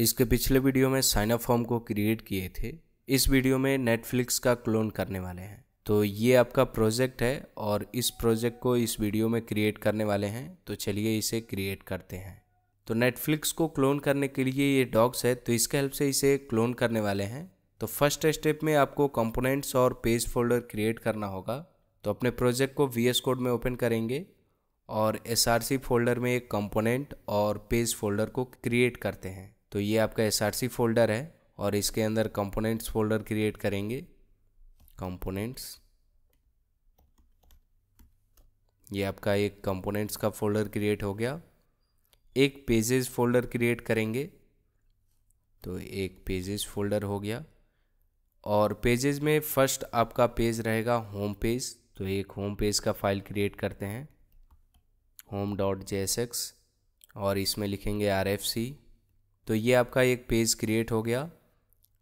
इसके पिछले वीडियो में साइनअप फॉर्म को क्रिएट किए थे इस वीडियो में नेटफ्लिक्स का क्लोन करने वाले हैं तो ये आपका प्रोजेक्ट है और इस प्रोजेक्ट को इस वीडियो में क्रिएट करने वाले हैं तो चलिए इसे क्रिएट करते हैं तो नेटफ्लिक्स को क्लोन करने के लिए ये डॉग्स है तो इसके हेल्प से इसे क्लोन करने वाले हैं तो फर्स्ट स्टेप में आपको कंपोनेंट्स और पेज फोल्डर क्रिएट करना होगा तो अपने प्रोजेक्ट को वी कोड में ओपन करेंगे और एस फोल्डर में एक कंपोनेंट और पेज फोल्डर को क्रिएट करते हैं तो ये आपका एस फोल्डर है और इसके अंदर कंपोनेंट्स फोल्डर क्रिएट करेंगे कंपोनेंट्स ये आपका एक कंपोनेंट्स का फोल्डर क्रिएट हो गया एक पेजेस फोल्डर क्रिएट करेंगे तो एक पेजेस फोल्डर हो गया और पेजेस में फर्स्ट आपका पेज रहेगा होम पेज तो एक होम पेज का फाइल क्रिएट करते हैं होम डॉट जे और इसमें लिखेंगे आर एफ सी तो ये आपका एक पेज क्रिएट हो गया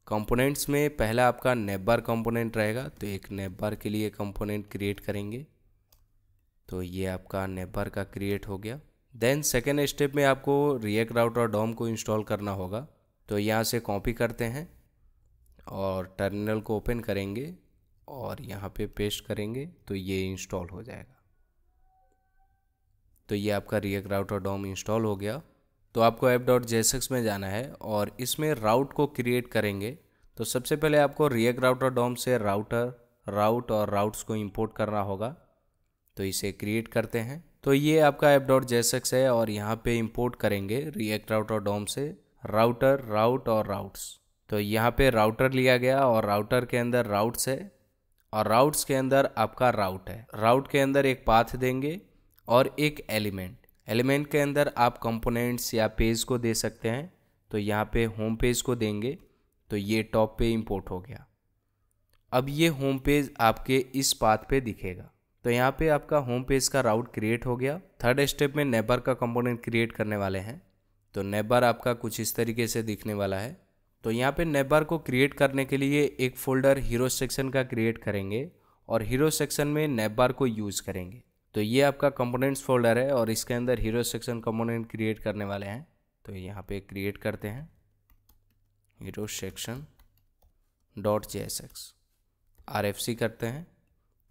कंपोनेंट्स में पहला आपका नेबर कंपोनेंट रहेगा तो एक नेबर के लिए कंपोनेंट क्रिएट करेंगे तो ये आपका नेबर का क्रिएट हो गया देन सेकेंड स्टेप में आपको रिएक्ट राउट और डॉम को इंस्टॉल करना होगा तो यहाँ से कॉपी करते हैं और टर्मिनल को ओपन करेंगे और यहाँ पे पेस्ट करेंगे तो ये इंस्टॉल हो जाएगा तो ये आपका रिएक्ट राउट और डॉम इंस्टॉल हो गया तो आपको ऐप डॉट जेसक्स में जाना है और इसमें राउट को क्रिएट करेंगे तो सबसे पहले आपको रिएक्ट राउटर डॉम से राउटर राउट और राउट्स को इंपोर्ट करना होगा तो इसे क्रिएट करते हैं तो ये आपका ऐप डॉट जेसक्स है और यहाँ पे इंपोर्ट करेंगे रिएक्ट राउटर डॉम से राउटर राउट और राउट्स तो यहाँ पे राउटर लिया गया और राउटर के अंदर राउट्स है और राउट्स के अंदर आपका राउट है राउट के अंदर एक पाथ देंगे और एक एलिमेंट एलिमेंट के अंदर आप कंपोनेंट्स या पेज को दे सकते हैं तो यहाँ पे होम पेज को देंगे तो ये टॉप पे इंपोर्ट हो गया अब ये होम पेज आपके इस पाथ पे दिखेगा तो यहाँ पे आपका होम पेज का राउट क्रिएट हो गया थर्ड स्टेप में नेबर का कंपोनेंट क्रिएट करने वाले हैं तो नेबर आपका कुछ इस तरीके से दिखने वाला है तो यहाँ पे नेबर को क्रिएट करने के लिए एक फोल्डर हीरो सेक्शन का क्रिएट करेंगे और हीरो सेक्शन में नेबर को यूज़ करेंगे तो ये आपका कंपोनेंट्स फोल्डर है और इसके अंदर हीरो सेक्शन कंपोनेंट क्रिएट करने वाले हैं तो यहाँ पे क्रिएट करते हैं hero section dot J S X R F C करते हैं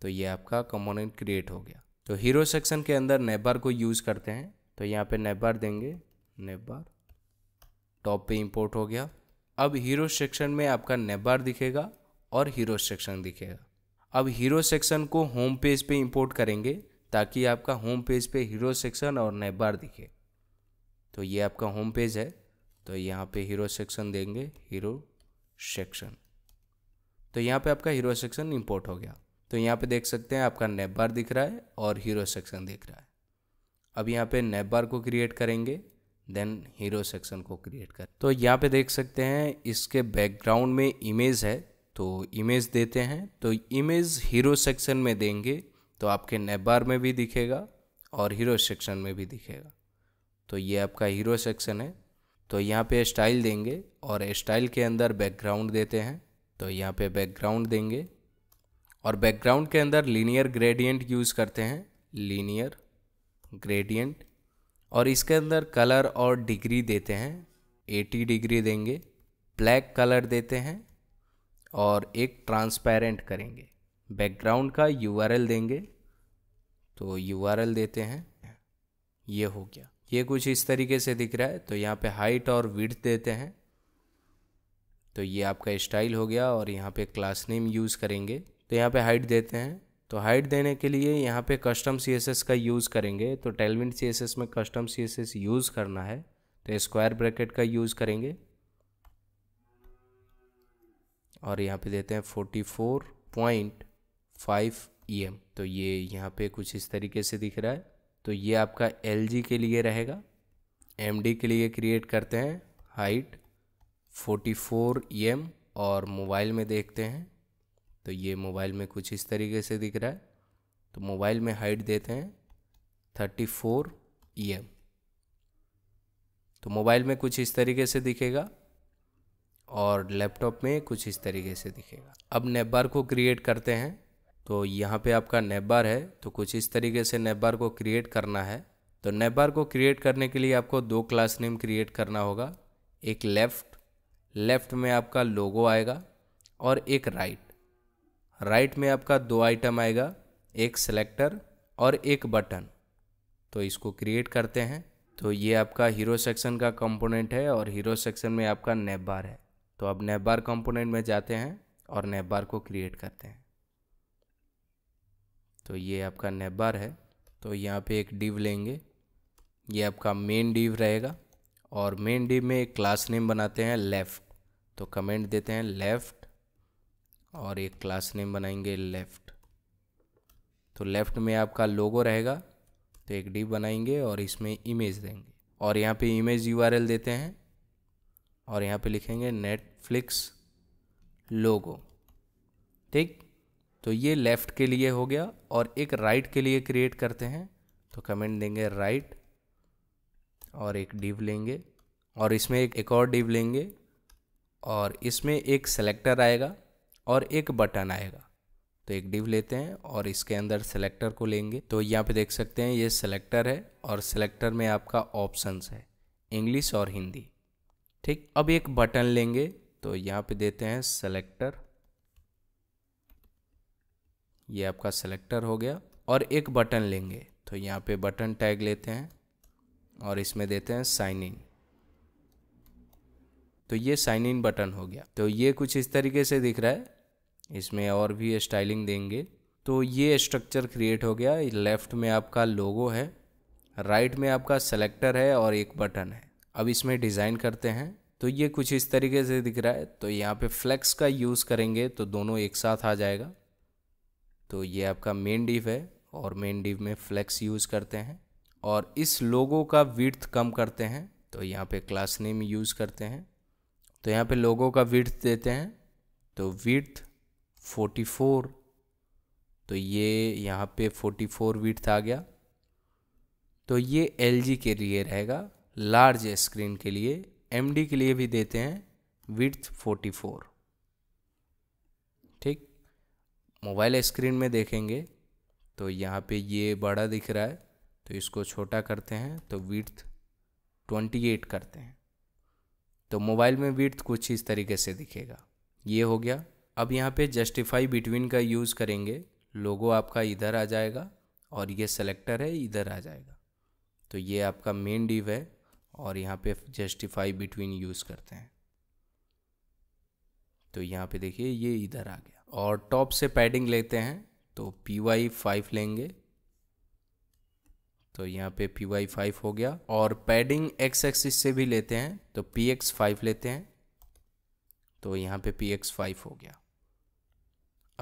तो ये आपका कंपोनेंट क्रिएट हो गया तो हीरो सेक्शन के अंदर नेबर को यूज़ करते हैं तो यहाँ पे नेबर देंगे नेबर टॉप पे इंपोर्ट हो गया अब हीरो सेक्शन में आपका नेबर दिखेगा और हीरो सेक्शन दिखेगा अब हीरो सेक्शन को होम पेज पे इंपोर्ट करेंगे ताकि आपका होम पेज पे हीरो सेक्शन और नेबार दिखे तो ये आपका होम पेज है तो यहाँ पे हीरो सेक्शन देंगे हीरो सेक्शन तो यहाँ पे आपका हीरो सेक्शन इंपोर्ट हो गया तो यहाँ पे देख सकते हैं आपका नेबर दिख रहा है और हीरो सेक्शन दिख रहा है अब यहाँ पे नेबार को क्रिएट करेंगे देन हीरो सेक्शन को क्रिएट कर तो यहाँ पे देख सकते हैं इसके बैकग्राउंड में इमेज है तो इमेज देते हैं तो इमेज हीरो सेक्शन में देंगे तो आपके नेबार में भी दिखेगा और हीरो सेक्शन में भी दिखेगा तो ये आपका हीरो सेक्शन है तो यहाँ पे स्टाइल देंगे और स्टाइल के अंदर बैकग्राउंड देते हैं तो यहाँ पे बैकग्राउंड देंगे और बैकग्राउंड के अंदर लीनियर ग्रेडियंट यूज़ करते हैं लीनियर ग्रेडियंट और इसके अंदर कलर और डिग्री देते हैं 80 डिग्री देंगे ब्लैक कलर देते हैं और एक ट्रांसपेरेंट करेंगे बैकग्राउंड का यू देंगे तो यू देते हैं ये हो गया ये कुछ इस तरीके से दिख रहा है तो यहाँ पे हाइट और विड्थ देते हैं तो ये आपका स्टाइल हो गया और यहाँ पे क्लास नेम यूज़ करेंगे तो यहाँ पे हाइट देते हैं तो हाइट देने के लिए यहाँ पे कस्टम सी का यूज़ करेंगे तो टेलविन सी में कस्टम सी यूज़ करना है तो स्क्वायर ब्रैकेट का यूज़ करेंगे और यहाँ पे देते हैं forty four point five E M तो ये यहाँ पे कुछ इस तरीके से दिख रहा है तो ये आपका एल जी के लिए रहेगा एम डी के लिए क्रिएट करते हैं height forty four E M और मोबाइल में देखते हैं तो ये मोबाइल में कुछ इस तरीके से दिख रहा है तो मोबाइल में हाइट देते हैं थर्टी फोर ई एम तो मोबाइल में कुछ इस तरीके से दिखेगा और लैपटॉप में कुछ इस तरीके से दिखेगा अब नेबर को क्रिएट करते हैं तो यहाँ पे आपका नेबर है तो कुछ इस तरीके से नेबर को क्रिएट करना है तो नेबर को क्रिएट करने के लिए आपको दो क्लास नेम क्रिएट करना होगा एक लेफ़्ट लेफ़्ट में आपका लोगो आएगा और एक राइट राइट में आपका दो आइटम आएगा एक सेलेक्टर और एक बटन तो इसको क्रिएट करते हैं तो ये आपका हीरो सेक्शन का कंपोनेंट है और हीरो सेक्शन में आपका नेबार है तो अब नेबार कंपोनेंट में जाते हैं और नेबार को क्रिएट करते हैं तो ये आपका नेबर है तो यहाँ पे एक डिव लेंगे ये आपका मेन डिव रहेगा और मेन डिव में एक क्लास नेम बनाते हैं लेफ़्ट तो कमेंट देते हैं लेफ़्ट और एक क्लास नेम बनाएंगे लेफ़्ट तो लेफ़्ट में आपका लोगो रहेगा तो एक डिव बनाएंगे और इसमें इमेज देंगे और यहाँ पे इमेज यूआरएल देते हैं और यहाँ पे लिखेंगे नेटफ्लिक्स लोगो ठीक तो ये लेफ़्ट के लिए हो गया और एक राइट right के लिए क्रिएट करते हैं तो कमेंट देंगे राइट right, और एक डिव लेंगे और इसमें एक एक और डिव लेंगे और इसमें एक सेलेक्टर आएगा और एक बटन आएगा तो एक डिव लेते हैं और इसके अंदर सेलेक्टर को लेंगे तो यहाँ पे देख सकते हैं ये सेलेक्टर है और सेलेक्टर में आपका ऑप्शंस है इंग्लिश और हिंदी ठीक अब एक बटन लेंगे तो यहाँ पे देते हैं सेलेक्टर ये आपका सेलेक्टर हो गया और एक बटन लेंगे तो यहाँ पे बटन टैग लेते हैं और इसमें देते हैं साइन इन तो ये साइन इन बटन हो गया तो ये कुछ इस तरीके से दिख रहा है इसमें और भी स्टाइलिंग देंगे तो ये स्ट्रक्चर क्रिएट हो गया लेफ्ट में आपका लोगो है राइट में आपका सेलेक्टर है और एक बटन है अब इसमें डिज़ाइन करते हैं तो ये कुछ इस तरीके से दिख रहा है तो यहाँ पे फ्लेक्स का यूज़ करेंगे तो दोनों एक साथ आ जाएगा तो ये आपका मेन डिव है और मेन डिव में फ्लेक्स यूज़ करते हैं और इस लोगों का विर्थ कम करते हैं तो यहाँ पे क्लास नेम यूज़ करते हैं तो यहाँ पे लोगों का विर्थ देते हैं तो विर्थ 44 तो ये यहाँ पे 44 विर्थ आ गया तो ये एल के लिए रहेगा लार्ज स्क्रीन के लिए एम के लिए भी देते हैं विर्थ 44 मोबाइल स्क्रीन में देखेंगे तो यहाँ पे ये बड़ा दिख रहा है तो इसको छोटा करते हैं तो विथ ट्वेंटी एट करते हैं तो मोबाइल में विर्थ कुछ इस तरीके से दिखेगा ये हो गया अब यहाँ पे जस्टिफाई बिटवीन का यूज़ करेंगे लोगो आपका इधर आ जाएगा और ये सेलेक्टर है इधर आ जाएगा तो ये आपका मेन डिव है और यहाँ पे जस्टिफाई बिटवीन यूज़ करते हैं तो यहाँ पे देखिए ये इधर आ गया और टॉप से पैडिंग लेते हैं तो पी वाई फाइव लेंगे तो यहाँ पे पी वाई फाइव हो गया और पैडिंग एक्स एक्सिस से भी लेते हैं तो पी एक्स फाइव लेते हैं तो यहाँ पे पी एक्स फाइव हो गया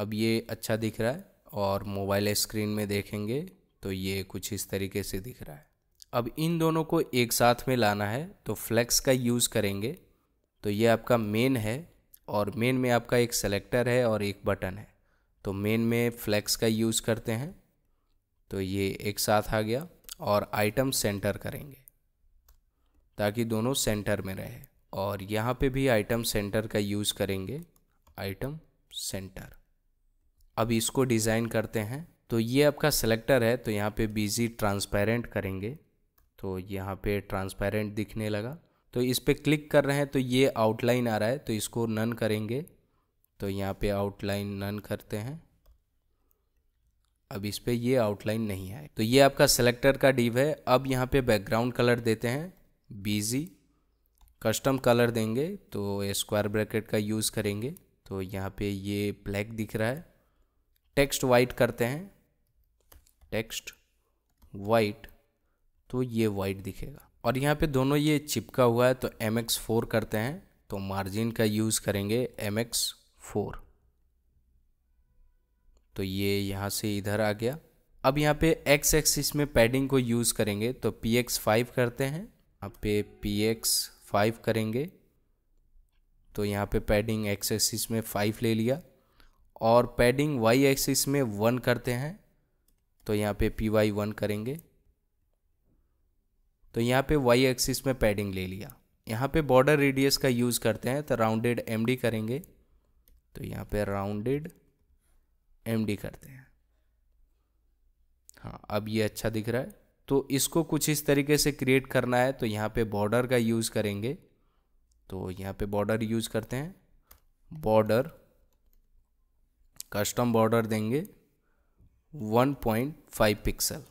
अब ये अच्छा दिख रहा है और मोबाइल स्क्रीन में देखेंगे तो ये कुछ इस तरीके से दिख रहा है अब इन दोनों को एक साथ में लाना है तो फ्लेक्स का यूज़ करेंगे तो ये आपका मेन है और मेन में आपका एक सेलेक्टर है और एक बटन है तो मेन में फ्लैक्स का यूज़ करते हैं तो ये एक साथ आ गया और आइटम सेंटर करेंगे ताकि दोनों सेंटर में रहे और यहाँ पे भी आइटम सेंटर का यूज़ करेंगे आइटम सेंटर अब इसको डिज़ाइन करते हैं तो ये आपका सेलेक्टर है तो यहाँ पे बिजी ट्रांसपेरेंट करेंगे तो यहाँ पे ट्रांसपेरेंट दिखने लगा तो इस पर क्लिक कर रहे हैं तो ये आउटलाइन आ रहा है तो इसको नन करेंगे तो यहाँ पे आउटलाइन नन करते हैं अब इस पर ये आउटलाइन नहीं आए तो ये आपका सेलेक्टर का डिव है अब यहाँ पे बैकग्राउंड कलर देते हैं बीजी कस्टम कलर देंगे तो स्क्वायर ब्रैकेट का यूज़ करेंगे तो यहाँ पे ये ब्लैक दिख रहा है टेक्स्ट वाइट करते हैं टेक्स्ट वाइट तो ये वाइट दिखेगा और यहाँ पे दोनों ये चिपका हुआ है तो एम एक्स फोर करते हैं तो मार्जिन का यूज़ करेंगे एम एक्स फोर तो ये यहाँ से इधर आ गया अब यहाँ पे एक्स एक्सिस में पैडिंग को यूज़ करेंगे तो पी एक्स फाइव करते हैं यहाँ पे पी एक्स फाइव करेंगे तो यहाँ पे पैडिंग एक्स एक्सिस में फाइव ले लिया और पैडिंग वाई एक्सिस में वन करते हैं तो यहाँ पे पी वाई वन करेंगे तो यहाँ पे वाई एक्सिस में पैडिंग ले लिया यहाँ पे बॉर्डर रेडियस का यूज़ करते हैं तो राउंडेड एम करेंगे तो यहाँ पे राउंडेड एम करते हैं हाँ अब ये अच्छा दिख रहा है तो इसको कुछ इस तरीके से क्रिएट करना है तो यहाँ पे बॉर्डर का यूज़ करेंगे तो यहाँ पे बॉर्डर यूज़ करते हैं बॉर्डर कस्टम बॉर्डर देंगे 1.5 पिक्सल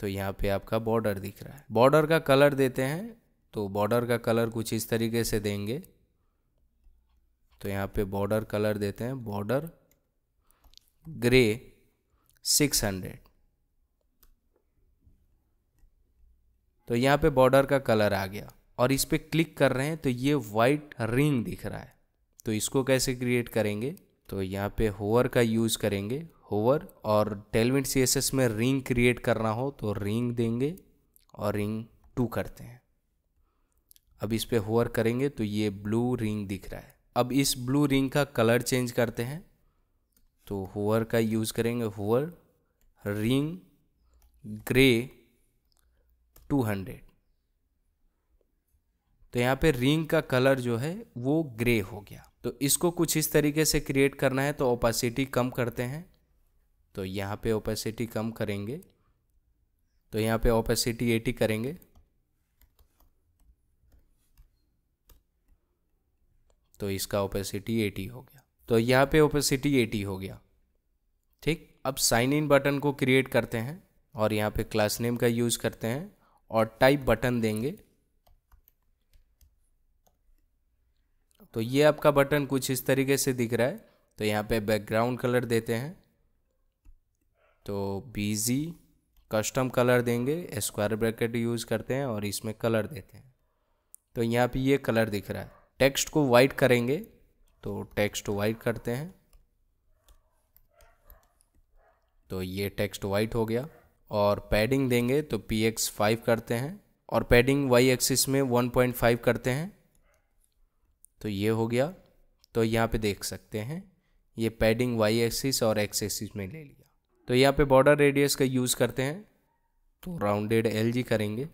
तो यहाँ पे आपका बॉर्डर दिख रहा है बॉर्डर का कलर देते हैं तो बॉर्डर का कलर कुछ इस तरीके से देंगे तो यहाँ पे बॉर्डर कलर देते हैं बॉर्डर ग्रे 600 तो यहाँ पे बॉर्डर का कलर आ गया और इस पर क्लिक कर रहे हैं तो ये वाइट रिंग दिख रहा है तो इसको कैसे क्रिएट करेंगे तो यहाँ पे होवर का यूज़ करेंगे होवर और टेलविंड सी एस एस में रिंग क्रिएट करना हो तो रिंग देंगे और रिंग टू करते हैं अब इस पर होवर करेंगे तो ये ब्लू रिंग दिख रहा है अब इस ब्लू रिंग का कलर चेंज करते हैं तो होवर का यूज़ करेंगे होवर रिंग ग्रे 200 तो यहाँ पे रिंग का कलर जो है वो ग्रे हो गया तो इसको कुछ इस तरीके से क्रिएट करना है तो ओपासिटी कम करते हैं तो यहाँ पे ओपेसिटी कम करेंगे तो यहाँ पे ओपेसिटी एटी करेंगे तो इसका ओपेसिटी एटी हो गया तो यहाँ पे ओपेसिटी एटी हो गया ठीक अब साइन इन बटन को क्रिएट करते हैं और यहाँ पे क्लास नेम का यूज़ करते हैं और टाइप बटन देंगे तो ये आपका बटन कुछ इस तरीके से दिख रहा है तो यहाँ पे बैकग्राउंड कलर देते हैं तो बीजी कस्टम कलर देंगे स्क्वायर ब्रैकेट यूज़ करते हैं और इसमें कलर देते हैं तो यहाँ पे ये कलर दिख रहा है टेक्स्ट को वाइट करेंगे तो टेक्स्ट वाइट करते हैं तो ये टेक्स्ट वाइट हो गया और पैडिंग देंगे तो पी एक्स फाइव करते हैं और पैडिंग वाई एक्सिस में वन पॉइंट फाइव करते हैं तो ये हो गया तो यहाँ पे देख सकते हैं ये पैडिंग वाई एक्सिस और एक्स एक्सिस में ले ली तो यहाँ पे बॉर्डर रेडियस का यूज़ करते हैं तो राउंडेड एल जी करेंगे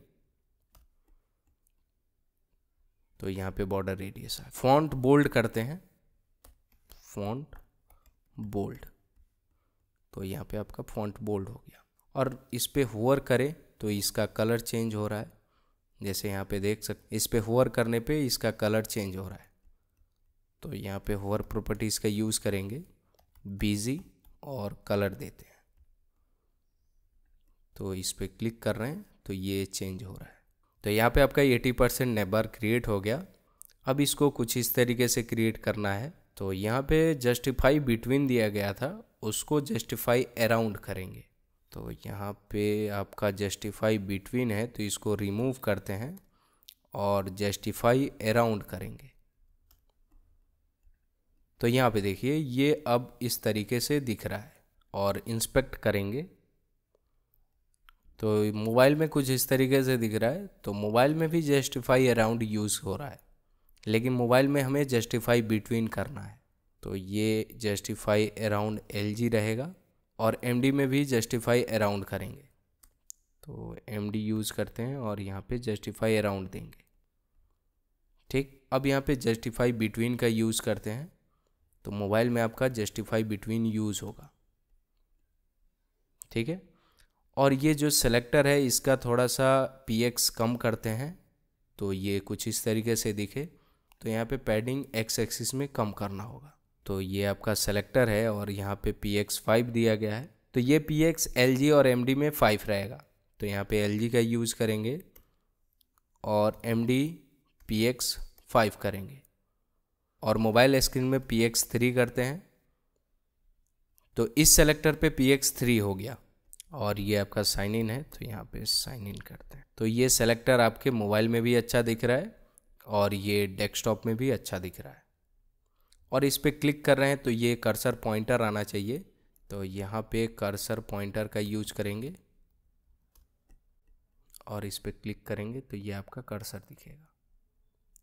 तो यहाँ पे बॉर्डर रेडियस है फॉन्ट बोल्ड करते हैं फॉन्ट बोल्ड तो यहाँ पे आपका फॉन्ट बोल्ड हो गया और इस पर होवर करें तो इसका कलर चेंज हो रहा है जैसे यहाँ पे देख सकते इस पर होवर करने पे इसका कलर चेंज हो रहा है तो यहाँ पे होवर प्रॉपर्टीज़ का यूज़ करेंगे बिजी और कलर देते हैं तो इस पर क्लिक कर रहे हैं तो ये चेंज हो रहा है तो यहाँ पे आपका 80 परसेंट नेबर क्रिएट हो गया अब इसको कुछ इस तरीके से क्रिएट करना है तो यहाँ पे जस्टिफाई बिटवीन दिया गया था उसको जस्टिफाई अराउंड करेंगे तो यहाँ पे आपका जस्टिफाई बिटवीन है तो इसको रिमूव करते हैं और जस्टिफाई अराउंड करेंगे तो यहाँ पे देखिए ये अब इस तरीके से दिख रहा है और इंस्पेक्ट करेंगे तो मोबाइल में कुछ इस तरीके से दिख रहा है तो मोबाइल में भी जस्टिफाई अराउंड यूज़ हो रहा है लेकिन मोबाइल में हमें जस्टिफाई बिटवीन करना है तो ये जस्टिफाई अराउंड एल रहेगा और एम में भी जस्टिफाई अराउंड करेंगे तो एम यूज़ करते हैं और यहाँ पे जस्टिफाई अराउंड देंगे ठीक अब यहाँ पे जस्टिफाई बिटवीन का यूज़ करते हैं तो मोबाइल में आपका जस्टिफाई बिटवीन यूज़ होगा ठीक है और ये जो सेलेक्टर है इसका थोड़ा सा पी एक्स कम करते हैं तो ये कुछ इस तरीके से दिखे तो यहाँ पे पैडिंग एक्स एक्सिस में कम करना होगा तो ये आपका सेलेक्टर है और यहाँ पे पी एक्स फाइव दिया गया है तो ये पी एक्स एल जी और एम डी में फाइव रहेगा तो यहाँ पे एल जी का यूज़ करेंगे और M D P X five करेंगे और मोबाइल स्क्रीन में पी एक्स थ्री करते हैं तो इस सेलेक्टर पे पी एक्स थ्री हो गया और ये आपका साइन इन है तो यहाँ पे साइन इन करते हैं तो ये सेलेक्टर आपके मोबाइल में भी अच्छा दिख रहा है और ये डेस्कटॉप में भी अच्छा दिख रहा है और इस पर क्लिक कर रहे हैं तो ये कर्सर पॉइंटर आना चाहिए तो यहाँ पे कर्सर पॉइंटर का यूज करेंगे और इस पर क्लिक करेंगे तो ये आपका कर्सर दिखेगा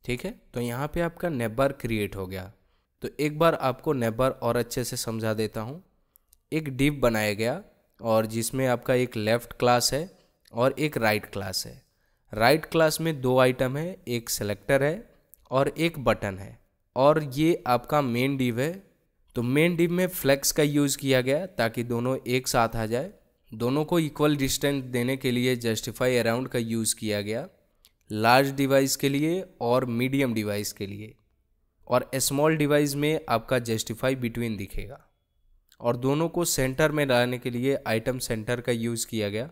ठीक है तो यहाँ पे आपका नेबर क्रिएट हो गया तो एक बार आपको नेबर और अच्छे से समझा देता हूँ एक डिप बनाया गया और जिसमें आपका एक लेफ़्ट क्लास है और एक राइट right क्लास है राइट right क्लास में दो आइटम है एक सेलेक्टर है और एक बटन है और ये आपका मेन डिव है तो मेन डिव में फ्लेक्स का यूज़ किया गया ताकि दोनों एक साथ आ जाए दोनों को इक्वल डिस्टेंस देने के लिए जस्टिफाई अराउंड का यूज़ किया गया लार्ज डिवाइस के लिए और मीडियम डिवाइस के लिए और स्मॉल डिवाइस में आपका जस्टिफाई बिटवीन दिखेगा और दोनों को सेंटर में लाने के लिए आइटम सेंटर का यूज़ किया गया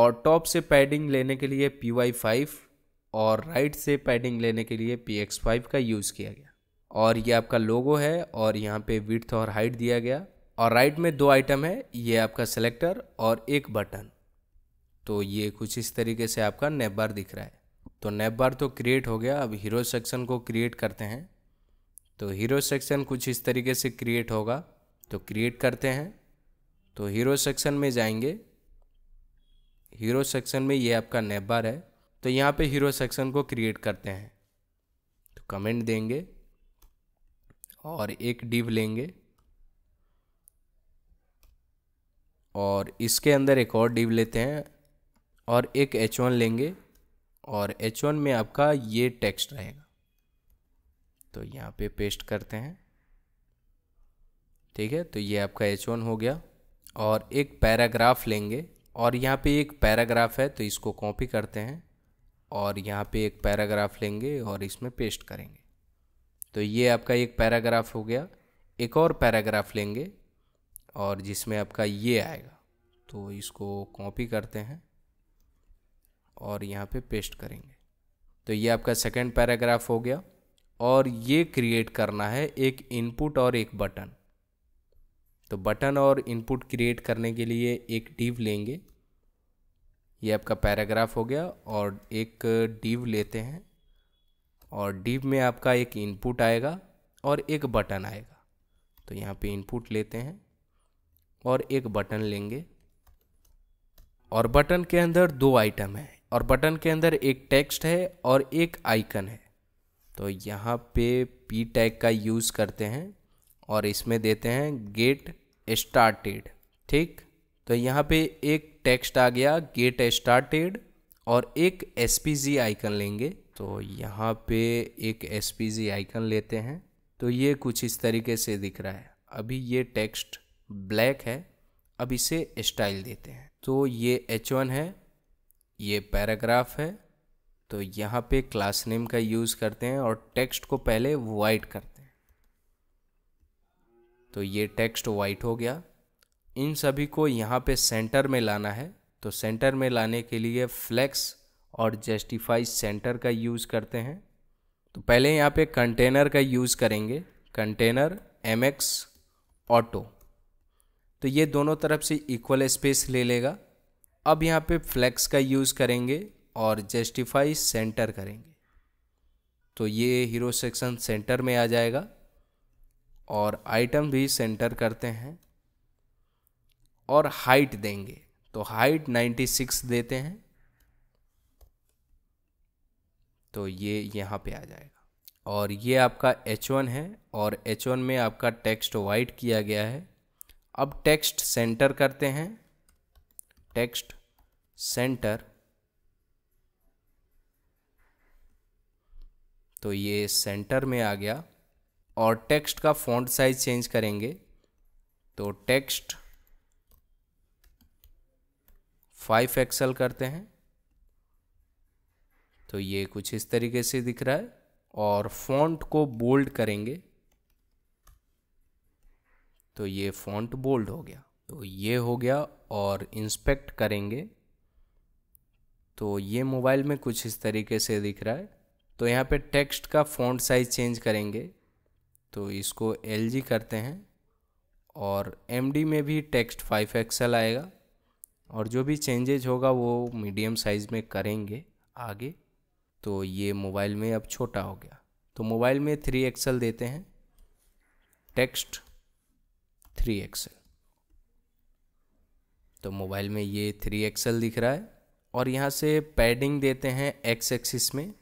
और टॉप से पैडिंग लेने के लिए पी वाई फाइव और राइट से पैडिंग लेने के लिए पी एक्स फाइव का यूज़ किया गया और ये आपका लोगो है और यहाँ पे विथ और हाइट दिया गया और राइट में दो आइटम है ये आपका सेलेक्टर और एक बटन तो ये कुछ इस तरीके से आपका नेप बार दिख रहा है तो नेप बार तो क्रिएट हो गया अब हीरो सेक्शन को क्रिएट करते हैं तो हीरो सेक्शन कुछ इस तरीके से क्रिएट होगा तो क्रिएट करते हैं तो हीरो सेक्शन में जाएंगे हीरो सेक्शन में ये आपका नेबर है तो यहाँ पे हीरो सेक्शन को क्रिएट करते हैं तो कमेंट देंगे और एक डिव लेंगे और इसके अंदर एक और डिव लेते हैं और एक एच वन लेंगे और एच वन में आपका ये टेक्स्ट रहेगा तो यहाँ पे पेस्ट करते हैं ठीक है तो ये आपका एच वन हो गया और एक पैराग्राफ लेंगे और यहाँ पे एक पैराग्राफ है तो इसको कॉपी करते हैं और यहाँ पे एक पैराग्राफ लेंगे और इसमें पेस्ट करेंगे तो ये आपका एक पैराग्राफ हो गया एक और पैराग्राफ लेंगे और जिसमें आपका ये आएगा तो इसको कॉपी करते हैं और यहाँ पे पेस्ट करेंगे तो ये आपका सेकेंड पैराग्राफ हो गया और ये क्रिएट करना है एक इनपुट और एक बटन तो बटन और इनपुट क्रिएट करने के लिए एक डिव लेंगे ये आपका पैराग्राफ हो गया और एक डिव लेते हैं और डिव में आपका एक इनपुट आएगा और एक बटन आएगा तो यहाँ पे इनपुट लेते हैं और एक बटन लेंगे और बटन के अंदर दो आइटम है और बटन के अंदर एक टेक्स्ट है और एक आइकन है तो यहाँ पे पी टैग का यूज़ करते हैं और इसमें देते हैं गेट स्टार्टेड ठीक तो यहाँ पे एक टेक्स्ट आ गया गेट स्टार्टेड और एक एस आइकन लेंगे तो यहाँ पे एक एस आइकन लेते हैं तो ये कुछ इस तरीके से दिख रहा है अभी ये टेक्स्ट ब्लैक है अब इसे स्टाइल देते हैं तो ये एच वन है ये पैराग्राफ है तो यहाँ पे क्लास नेम का यूज़ करते हैं और टेक्स्ट को पहले वाइट करते हैं तो ये टेक्स्ट वाइट हो गया इन सभी को यहाँ पे सेंटर में लाना है तो सेंटर में लाने के लिए फ्लेक्स और जस्टिफाई सेंटर का यूज़ करते हैं तो पहले यहाँ पे कंटेनर का यूज़ करेंगे कंटेनर एम एक्स ऑटो तो ये दोनों तरफ से इक्वल स्पेस ले लेगा अब यहाँ पे फ्लेक्स का यूज़ करेंगे और जस्टिफाई सेंटर करेंगे तो ये हीरो सेक्शन सेंटर में आ जाएगा और आइटम भी सेंटर करते हैं और हाइट देंगे तो हाइट 96 देते हैं तो ये यहाँ पे आ जाएगा और ये आपका H1 है और H1 में आपका टेक्स्ट वाइट किया गया है अब टेक्स्ट सेंटर करते हैं टेक्स्ट सेंटर तो ये सेंटर में आ गया और टेक्स्ट का फॉन्ट साइज चेंज करेंगे तो टेक्स्ट फाइव एक्सल करते हैं तो ये कुछ इस तरीके से दिख रहा है और फॉन्ट को बोल्ड करेंगे तो ये फॉन्ट बोल्ड हो गया तो ये हो गया और इंस्पेक्ट करेंगे तो ये मोबाइल में कुछ इस तरीके से दिख रहा है तो यहाँ पे टेक्स्ट का फॉन्ट साइज चेंज करेंगे तो इसको एल करते हैं और एम में भी टेक्स्ट फाइव एक्सल आएगा और जो भी चेंजेज होगा वो मीडियम साइज़ में करेंगे आगे तो ये मोबाइल में अब छोटा हो गया तो मोबाइल में थ्री एक्सल देते हैं टेक्स्ट थ्री एक्सल तो मोबाइल में ये थ्री एक्सल दिख रहा है और यहाँ से पैडिंग देते हैं एक्स एक्सिस में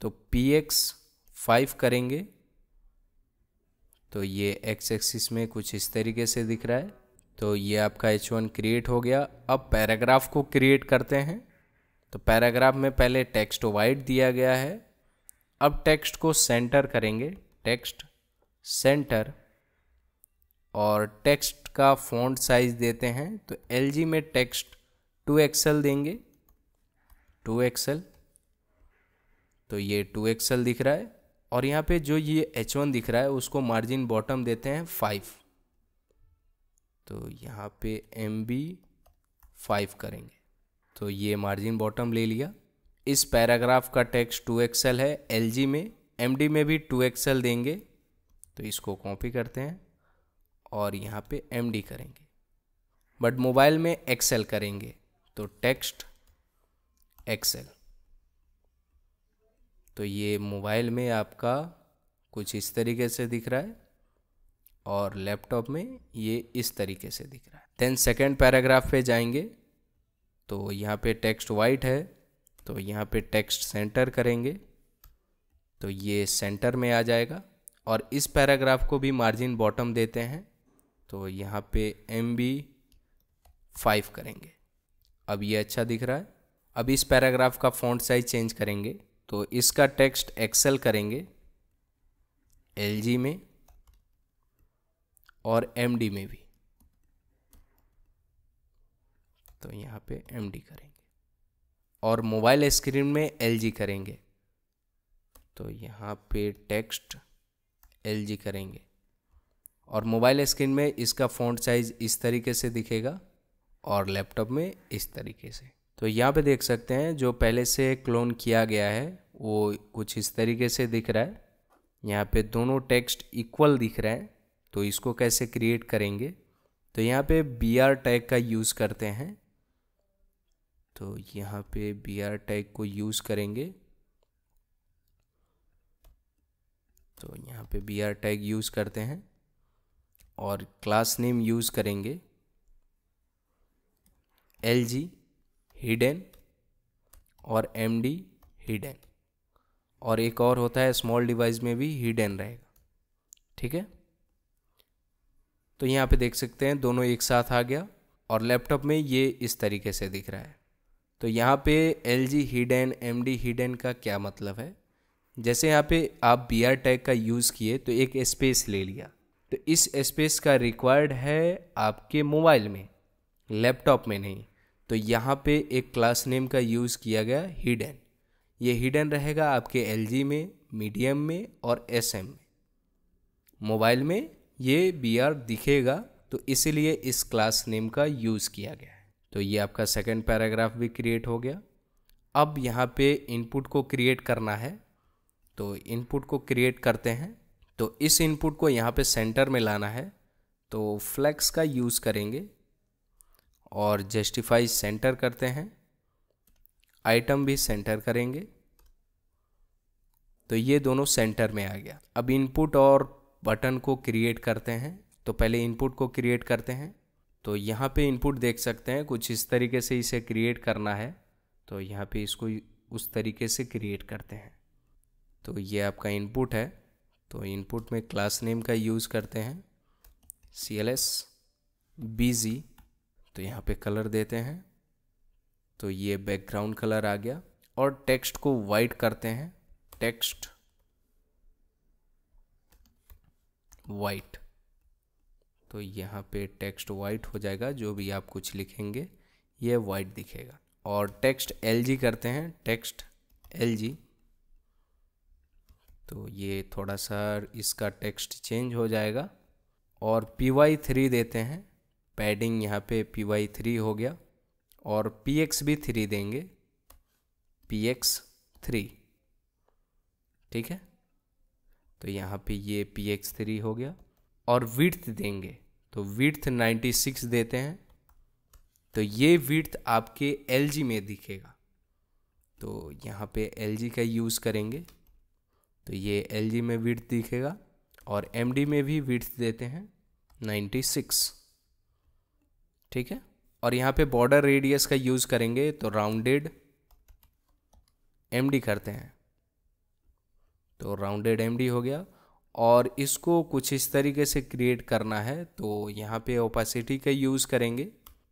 तो पी एक्स फाइव करेंगे तो ये एक्स एक्सिस में कुछ इस तरीके से दिख रहा है तो ये आपका एच वन क्रिएट हो गया अब पैराग्राफ को क्रिएट करते हैं तो पैराग्राफ में पहले टेक्स्ट वाइट दिया गया है अब टेक्स्ट को सेंटर करेंगे टेक्स्ट सेंटर और टेक्स्ट का फ़ॉन्ट साइज़ देते हैं तो एल में टेक्स्ट टू एक्सल देंगे टू एक्सल तो ये टू एक्सल दिख रहा है और यहाँ पे जो ये एच वन दिख रहा है उसको मार्जिन बॉटम देते हैं फाइव तो यहाँ पे एम बी फाइव करेंगे तो ये मार्जिन बॉटम ले लिया इस पैराग्राफ का टेक्स्ट टू एक्सएल है एल जी में एम डी में भी टू एक्सएल देंगे तो इसको कॉपी करते हैं और यहाँ पे एम डी करेंगे बट मोबाइल में एक्सेल करेंगे तो टेक्स्ट एक्सेल तो ये मोबाइल में आपका कुछ इस तरीके से दिख रहा है और लैपटॉप में ये इस तरीके से दिख रहा है देन सेकेंड पैराग्राफ पे जाएंगे तो यहाँ पे टेक्स्ट वाइट है तो यहाँ पे टेक्स्ट सेंटर करेंगे तो ये सेंटर में आ जाएगा और इस पैराग्राफ को भी मार्जिन बॉटम देते हैं तो यहाँ पे एम बी फाइव करेंगे अब ये अच्छा दिख रहा है अब इस पैराग्राफ का फ़ॉन्ट साइज चेंज करेंगे तो इसका टेक्स्ट एक्सेल करेंगे एल में और एम में भी तो यहाँ पे एम करेंगे और मोबाइल स्क्रीन में एल करेंगे तो यहाँ पे टेक्स्ट एल करेंगे और मोबाइल स्क्रीन में इसका फ़ॉन्ट साइज़ इस तरीके से दिखेगा और लैपटॉप में इस तरीके से तो यहाँ पे देख सकते हैं जो पहले से क्लोन किया गया है वो कुछ इस तरीके से दिख रहा है यहाँ पे दोनों टेक्स्ट इक्वल दिख रहे हैं तो इसको कैसे क्रिएट करेंगे तो यहाँ पे बी आर टैग का यूज़ करते हैं तो यहाँ पे बी आर टैग को यूज़ करेंगे तो यहाँ पे बी आर टैग यूज़ करते हैं और क्लास नेम यूज़ करेंगे एल जी हिडन और एम डी हिडन और एक और होता है स्मॉल डिवाइस में भी हिडन रहेगा ठीक है तो यहाँ पे देख सकते हैं दोनों एक साथ आ गया और लैपटॉप में ये इस तरीके से दिख रहा है तो यहाँ पे L G hidden M D hidden का क्या मतलब है जैसे यहाँ पे आप बी आर टैग का यूज़ किए तो एक स्पेस ले लिया तो इस स्पेस का रिक्वायर्ड है आपके मोबाइल में लैपटॉप में नहीं तो यहाँ पे एक क्लास नेम का यूज़ किया गया हिडन ये हिडन रहेगा आपके एल में मीडियम में और एस में मोबाइल में ये बी दिखेगा तो इसीलिए इस क्लास नेम का यूज़ किया गया है तो ये आपका सेकेंड पैराग्राफ भी क्रिएट हो गया अब यहाँ पे इनपुट को क्रिएट करना है तो इनपुट को क्रिएट करते हैं तो इस इनपुट को यहाँ पे सेंटर में लाना है तो फ्लैक्स का यूज़ करेंगे और जस्टिफाई सेंटर करते हैं आइटम भी सेंटर करेंगे तो ये दोनों सेंटर में आ गया अब इनपुट और बटन को क्रिएट करते हैं तो पहले इनपुट को क्रिएट करते हैं तो यहाँ पे इनपुट देख सकते हैं कुछ इस तरीके से इसे क्रिएट करना है तो यहाँ पे इसको उस तरीके से क्रिएट करते हैं तो ये आपका इनपुट है तो इनपुट में क्लास नेम का यूज़ करते हैं C L S B G तो यहाँ पे कलर देते हैं तो ये बैकग्राउंड कलर आ गया और टेक्स्ट को वाइट करते हैं टेक्स्ट वाइट तो यहाँ पे टेक्स्ट वाइट हो जाएगा जो भी आप कुछ लिखेंगे ये वाइट दिखेगा और टेक्स्ट एल करते हैं टेक्स्ट एल तो ये थोड़ा सा इसका टेक्स्ट चेंज हो जाएगा और पी वाई थ्री देते हैं पैडिंग यहाँ पे पी वाई थ्री हो गया और पी एक्स भी थ्री देंगे पी एक्स थ्री ठीक है तो यहाँ पे ये पी एक्स थ्री हो गया और विर्थ देंगे तो विर्थ नाइन्टी सिक्स देते हैं तो ये विर्थ आपके एल जी में दिखेगा तो यहाँ पे एल जी का यूज़ करेंगे तो ये एल जी में विर्थ दिखेगा और एम डी में भी विर्थ देते हैं नाइन्टी सिक्स ठीक है और यहाँ पे बॉर्डर रेडियस का यूज़ करेंगे तो राउंडेड एमडी करते हैं तो राउंडेड एमडी हो गया और इसको कुछ इस तरीके से क्रिएट करना है तो यहाँ पे ओपेसिटी का यूज़ करेंगे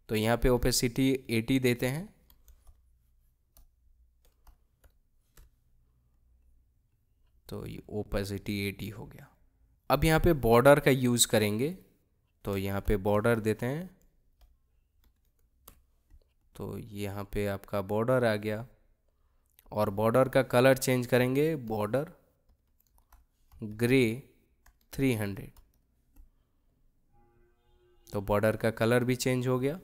तो यहाँ पे ओपेसिटी एटी देते हैं तो ये ओपेसिटी एटी हो गया अब यहाँ पे बॉर्डर का यूज़ करेंगे तो यहाँ पे बॉर्डर देते हैं तो यहाँ पे आपका बॉर्डर आ गया और बॉर्डर का कलर चेंज करेंगे बॉर्डर ग्रे 300 तो बॉर्डर का कलर भी चेंज हो गया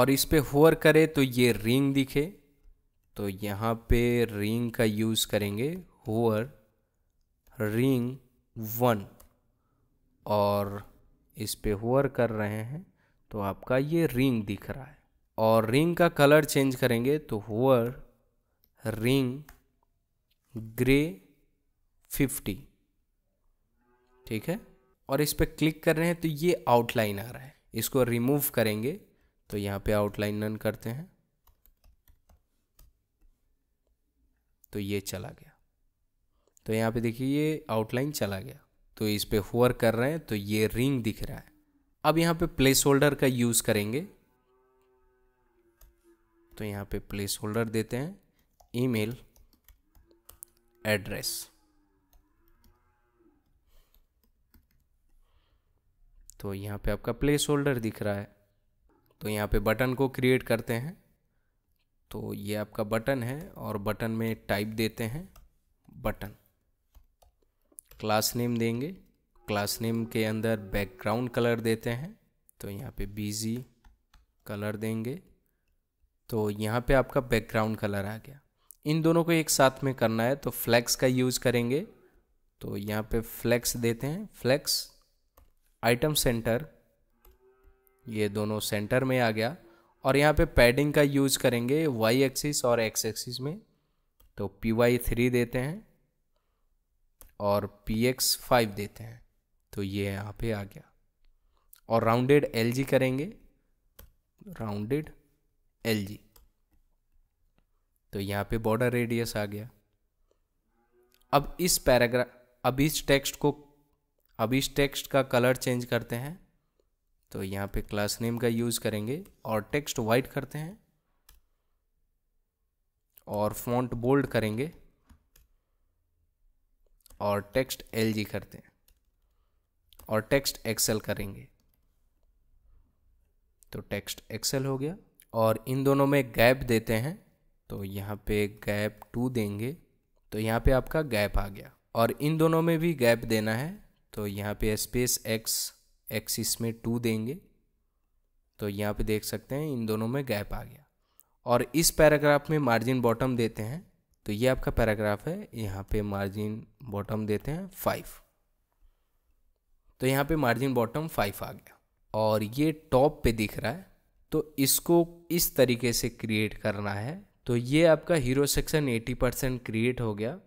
और इस पर होवर करें तो ये रिंग दिखे तो यहाँ पे रिंग का यूज़ करेंगे होवर रिंग वन और इस पर होवर कर रहे हैं तो आपका ये रिंग दिख रहा है और रिंग का कलर चेंज करेंगे तो हुअर रिंग ग्रे फिफ्टी ठीक है और इस पर क्लिक कर रहे हैं तो ये आउटलाइन आ रहा है इसको रिमूव करेंगे तो यहाँ पे आउटलाइन नन करते हैं तो ये चला गया तो यहाँ पे देखिए ये आउटलाइन चला गया तो इस पर हुअर कर रहे हैं तो ये रिंग दिख रहा है अब यहाँ पे प्लेस होल्डर का यूज़ करेंगे तो यहाँ पे प्लेस होल्डर देते हैं ईमेल एड्रेस तो यहाँ पे आपका प्लेस होल्डर दिख रहा है तो यहाँ पे बटन को क्रिएट करते हैं तो ये आपका बटन है और बटन में टाइप देते हैं बटन क्लास नेम देंगे क्लास नेम के अंदर बैकग्राउंड कलर देते हैं तो यहाँ पे बीजी कलर देंगे तो यहाँ पे आपका बैकग्राउंड कलर आ गया इन दोनों को एक साथ में करना है तो फ्लैक्स का यूज़ करेंगे तो यहाँ पे फ्लैक्स देते हैं फ्लैक्स आइटम सेंटर ये दोनों सेंटर में आ गया और यहाँ पे पैडिंग का यूज़ करेंगे वाई एक्सिस और एक्स एक्सिस में तो पी वाई थ्री देते हैं और पी एक्स फाइव देते हैं तो ये यहाँ पे आ गया और राउंडेड एल जी करेंगे राउंडेड एल जी तो यहाँ पे बॉर्डर रेडियस आ गया अब इस पैराग्राफ अब इस टेक्स्ट को अब इस टेक्स्ट का कलर चेंज करते हैं तो यहाँ पे क्लास नेम का यूज़ करेंगे और टेक्स्ट वाइट करते हैं और फॉन्ट बोल्ड करेंगे और टेक्स्ट एल करते हैं और टेक्स्ट एक्सेल करेंगे तो टेक्स्ट एक्सेल हो गया और इन दोनों में गैप देते हैं तो यहाँ पे गैप टू देंगे तो यहाँ पे आपका गैप आ गया और इन दोनों में भी गैप देना है तो यहाँ पे स्पेस एक्स एक्सिस में टू देंगे तो यहाँ पे देख सकते हैं इन दोनों में गैप आ गया और इस पैराग्राफ में मार्जिन बॉटम देते हैं तो ये आपका पैराग्राफ है यहाँ पे मार्जिन बॉटम देते हैं फाइव तो यहाँ पे मार्जिन बॉटम फाइव आ गया और ये टॉप पे दिख रहा है तो इसको इस तरीके से क्रिएट करना है तो ये आपका हीरो सेक्शन 80 परसेंट क्रिएट हो गया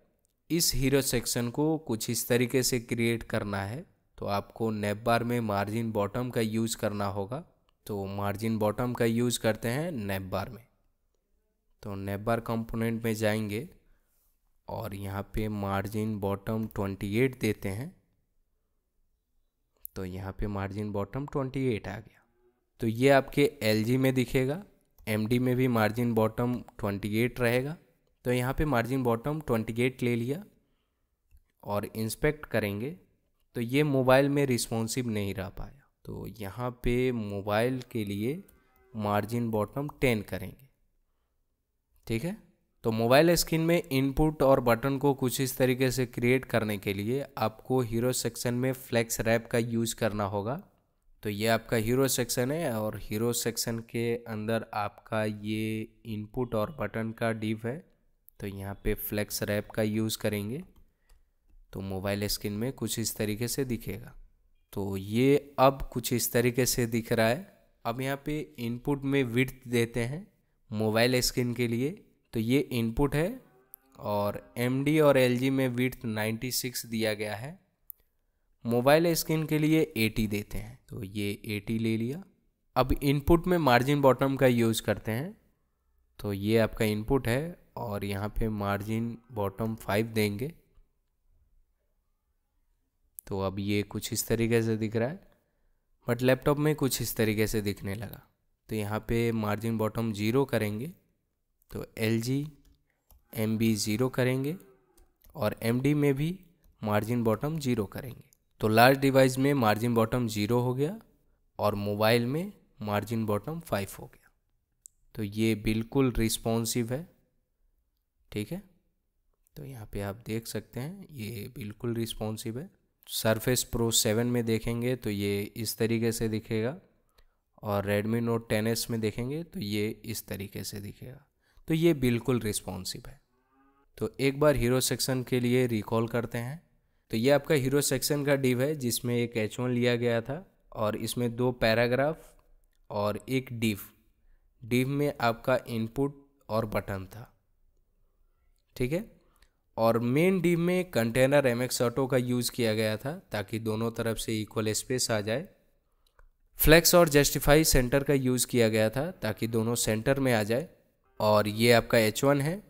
इस हीरो सेक्शन को कुछ इस तरीके से क्रिएट करना है तो आपको नेप बार में मार्जिन बॉटम का यूज़ करना होगा तो मार्जिन बॉटम का यूज़ करते हैं नेप बार में तो नेप बार कंपोनेंट में जाएंगे और यहाँ पे मार्जिन बॉटम 28 देते हैं तो यहाँ पे मार्जिन बॉटम 28 आ गया तो ये आपके एल में दिखेगा एम में भी मार्जिन बॉटम 28 रहेगा तो यहाँ पे मार्जिन बॉटम 28 ले लिया और इंस्पेक्ट करेंगे तो ये मोबाइल में रिस्पॉन्सिव नहीं रह पाया तो यहाँ पे मोबाइल के लिए मार्जिन बॉटम 10 करेंगे ठीक है तो मोबाइल स्क्रीन में इनपुट और बटन को कुछ इस तरीके से क्रिएट करने के लिए आपको हीरो सेक्शन में फ्लैक्स रैप का यूज़ करना होगा तो ये आपका हीरो सेक्शन है और हीरो सेक्शन के अंदर आपका ये इनपुट और बटन का डिव है तो यहाँ पे फ्लेक्स रैप का यूज़ करेंगे तो मोबाइल स्क्रीन में कुछ इस तरीके से दिखेगा तो ये अब कुछ इस तरीके से दिख रहा है अब यहाँ पे इनपुट में विड्थ देते हैं मोबाइल स्क्रीन के लिए तो ये इनपुट है और एम और एल में विड्थ 96 दिया गया है मोबाइल स्क्रीन के लिए 80 देते हैं तो ये 80 ले लिया अब इनपुट में मार्जिन बॉटम का यूज़ करते हैं तो ये आपका इनपुट है और यहाँ पे मार्जिन बॉटम फाइव देंगे तो अब ये कुछ इस तरीके से दिख रहा है बट लैपटॉप में कुछ इस तरीके से दिखने लगा तो यहाँ पे मार्जिन बॉटम ज़ीरो करेंगे तो L G M B zero करेंगे और एम डी में भी मार्जिन बॉटम ज़ीरो करेंगे तो लार्ज डिवाइस में मार्जिन बॉटम ज़ीरो हो गया और मोबाइल में मार्जिन बॉटम फाइव हो गया तो ये बिल्कुल रिस्पॉन्सिव है ठीक है तो यहाँ पे आप देख सकते हैं ये बिल्कुल रिस्पॉन्सिव है सरफेस प्रो सेवन में देखेंगे तो ये इस तरीके से दिखेगा और रेडमी नोट टेन एस में देखेंगे तो ये इस तरीके से दिखेगा तो ये बिल्कुल रिस्पॉन्सिव है तो एक बार हीरो सेक्शन के लिए रिकॉल करते हैं तो ये आपका हीरो सेक्शन का डिव है जिसमें एक एच वन लिया गया था और इसमें दो पैराग्राफ और एक डिव डिव में आपका इनपुट और बटन था ठीक है और मेन डिव में कंटेनर एम एक्स ऑटो का यूज़ किया गया था ताकि दोनों तरफ से इक्वल स्पेस आ जाए फ्लेक्स और जस्टिफाई सेंटर का यूज़ किया गया था ताकि दोनों सेंटर में आ जाए और ये आपका एच वन है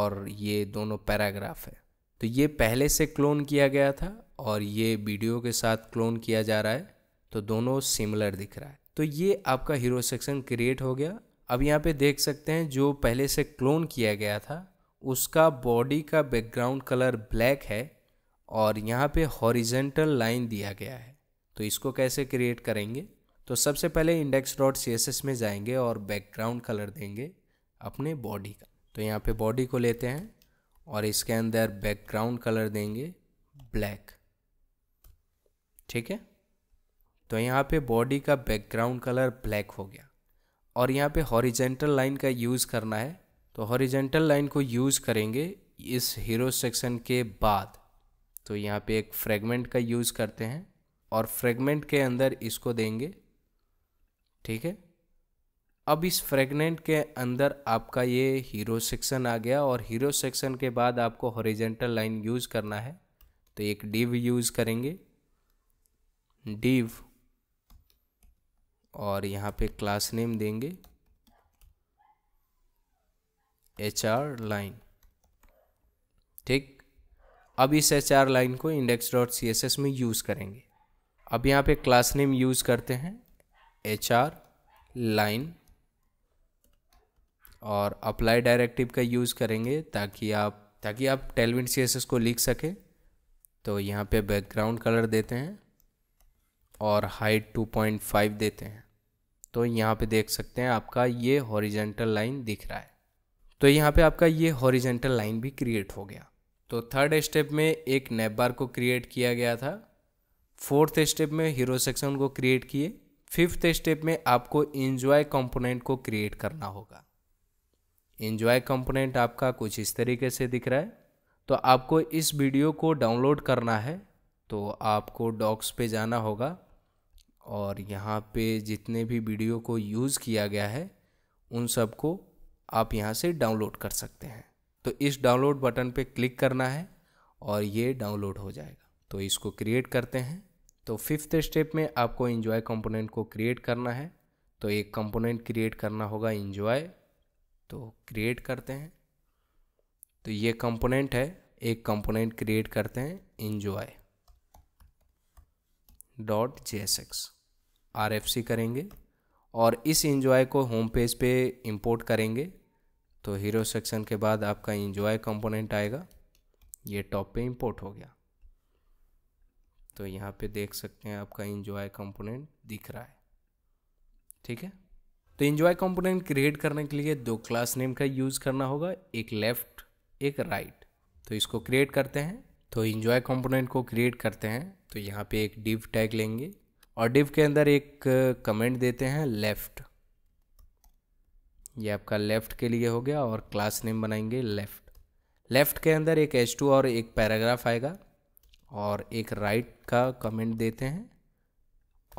और ये दोनों पैराग्राफ है तो ये पहले से क्लोन किया गया था और ये वीडियो के साथ क्लोन किया जा रहा है तो दोनों सिमिलर दिख रहा है तो ये आपका हीरो सेक्शन क्रिएट हो गया अब यहाँ पे देख सकते हैं जो पहले से क्लोन किया गया था उसका बॉडी का बैकग्राउंड कलर ब्लैक है और यहाँ पे हॉरिजेंटल लाइन दिया गया है तो इसको कैसे क्रिएट करेंगे तो सबसे पहले index dot C S S में जाएंगे और बैकग्राउंड कलर देंगे अपने बॉडी का तो यहाँ पे बॉडी को लेते हैं और इसके अंदर बैकग्राउंड कलर देंगे ब्लैक ठीक है तो यहाँ पे बॉडी का बैकग्राउंड कलर ब्लैक हो गया और यहाँ पे हॉरिजेंटल लाइन का यूज़ करना है तो हॉरिजेंटल लाइन को यूज़ करेंगे इस हीरो सेक्शन के बाद तो यहाँ पे एक फ्रेगमेंट का यूज़ करते हैं और फ्रेगमेंट के अंदर इसको देंगे ठीक है अब इस फ्रेगनेंट के अंदर आपका ये हीरो सेक्शन आ गया और हीरो सेक्शन के बाद आपको हॉरिजेंटल लाइन यूज़ करना है तो एक डिव यूज़ करेंगे डिव और यहाँ पे क्लास नेम देंगे एच आर लाइन ठीक अब इस एच आर लाइन को index dot C S S में यूज़ करेंगे अब यहाँ पे क्लास नेम यूज़ करते हैं एच आर लाइन और अप्लाई डायरेक्टिव का यूज़ करेंगे ताकि आप ताकि आप टेलविन सी को लिख सकें तो यहाँ पे बैकग्राउंड कलर देते हैं और हाइट 2.5 देते हैं तो यहाँ पे देख सकते हैं आपका ये हॉरिजेंटल लाइन दिख रहा है तो यहाँ पे आपका ये हॉरिजेंटल लाइन भी क्रिएट हो गया तो थर्ड स्टेप में एक नेबार को क्रिएट किया गया था फोर्थ स्टेप में हीरो सेक्शन को क्रिएट किए फिफ्थ स्टेप में आपको इन्जॉय कंपोनेंट को क्रिएट करना होगा इन्जॉय कंपोनेंट आपका कुछ इस तरीके से दिख रहा है तो आपको इस वीडियो को डाउनलोड करना है तो आपको डॉक्स पे जाना होगा और यहाँ पे जितने भी वीडियो को यूज़ किया गया है उन सबको आप यहाँ से डाउनलोड कर सकते हैं तो इस डाउनलोड बटन पे क्लिक करना है और ये डाउनलोड हो जाएगा तो इसको क्रिएट करते हैं तो फिफ्थ स्टेप में आपको इन्जॉय कंपोनेंट को क्रिएट करना है तो एक कंपोनेंट क्रिएट करना होगा इन्जॉय तो क्रिएट करते हैं तो ये कंपोनेंट है एक कंपोनेंट क्रिएट करते हैं enjoy dot J S X R F C करेंगे और इस इंजॉय को होम पेज पे इंपोर्ट करेंगे तो हीरो सेक्शन के बाद आपका इंजॉय कंपोनेंट आएगा ये टॉप पे इंपोर्ट हो गया तो यहाँ पे देख सकते हैं आपका इंजॉय कंपोनेंट दिख रहा है ठीक है तो इन्जॉय कंपोनेंट क्रिएट करने के लिए दो क्लास नेम का यूज़ करना होगा एक लेफ्ट एक राइट तो इसको क्रिएट करते हैं तो इन्जॉय कंपोनेंट को क्रिएट करते हैं तो यहाँ पे एक डिव टैग लेंगे और डिव के अंदर एक कमेंट देते हैं लेफ्ट ये आपका लेफ्ट के लिए हो गया और क्लास नेम बनाएंगे लेफ्ट लेफ्ट के अंदर एक एच टू और एक पैराग्राफ आएगा और एक राइट का कमेंट देते हैं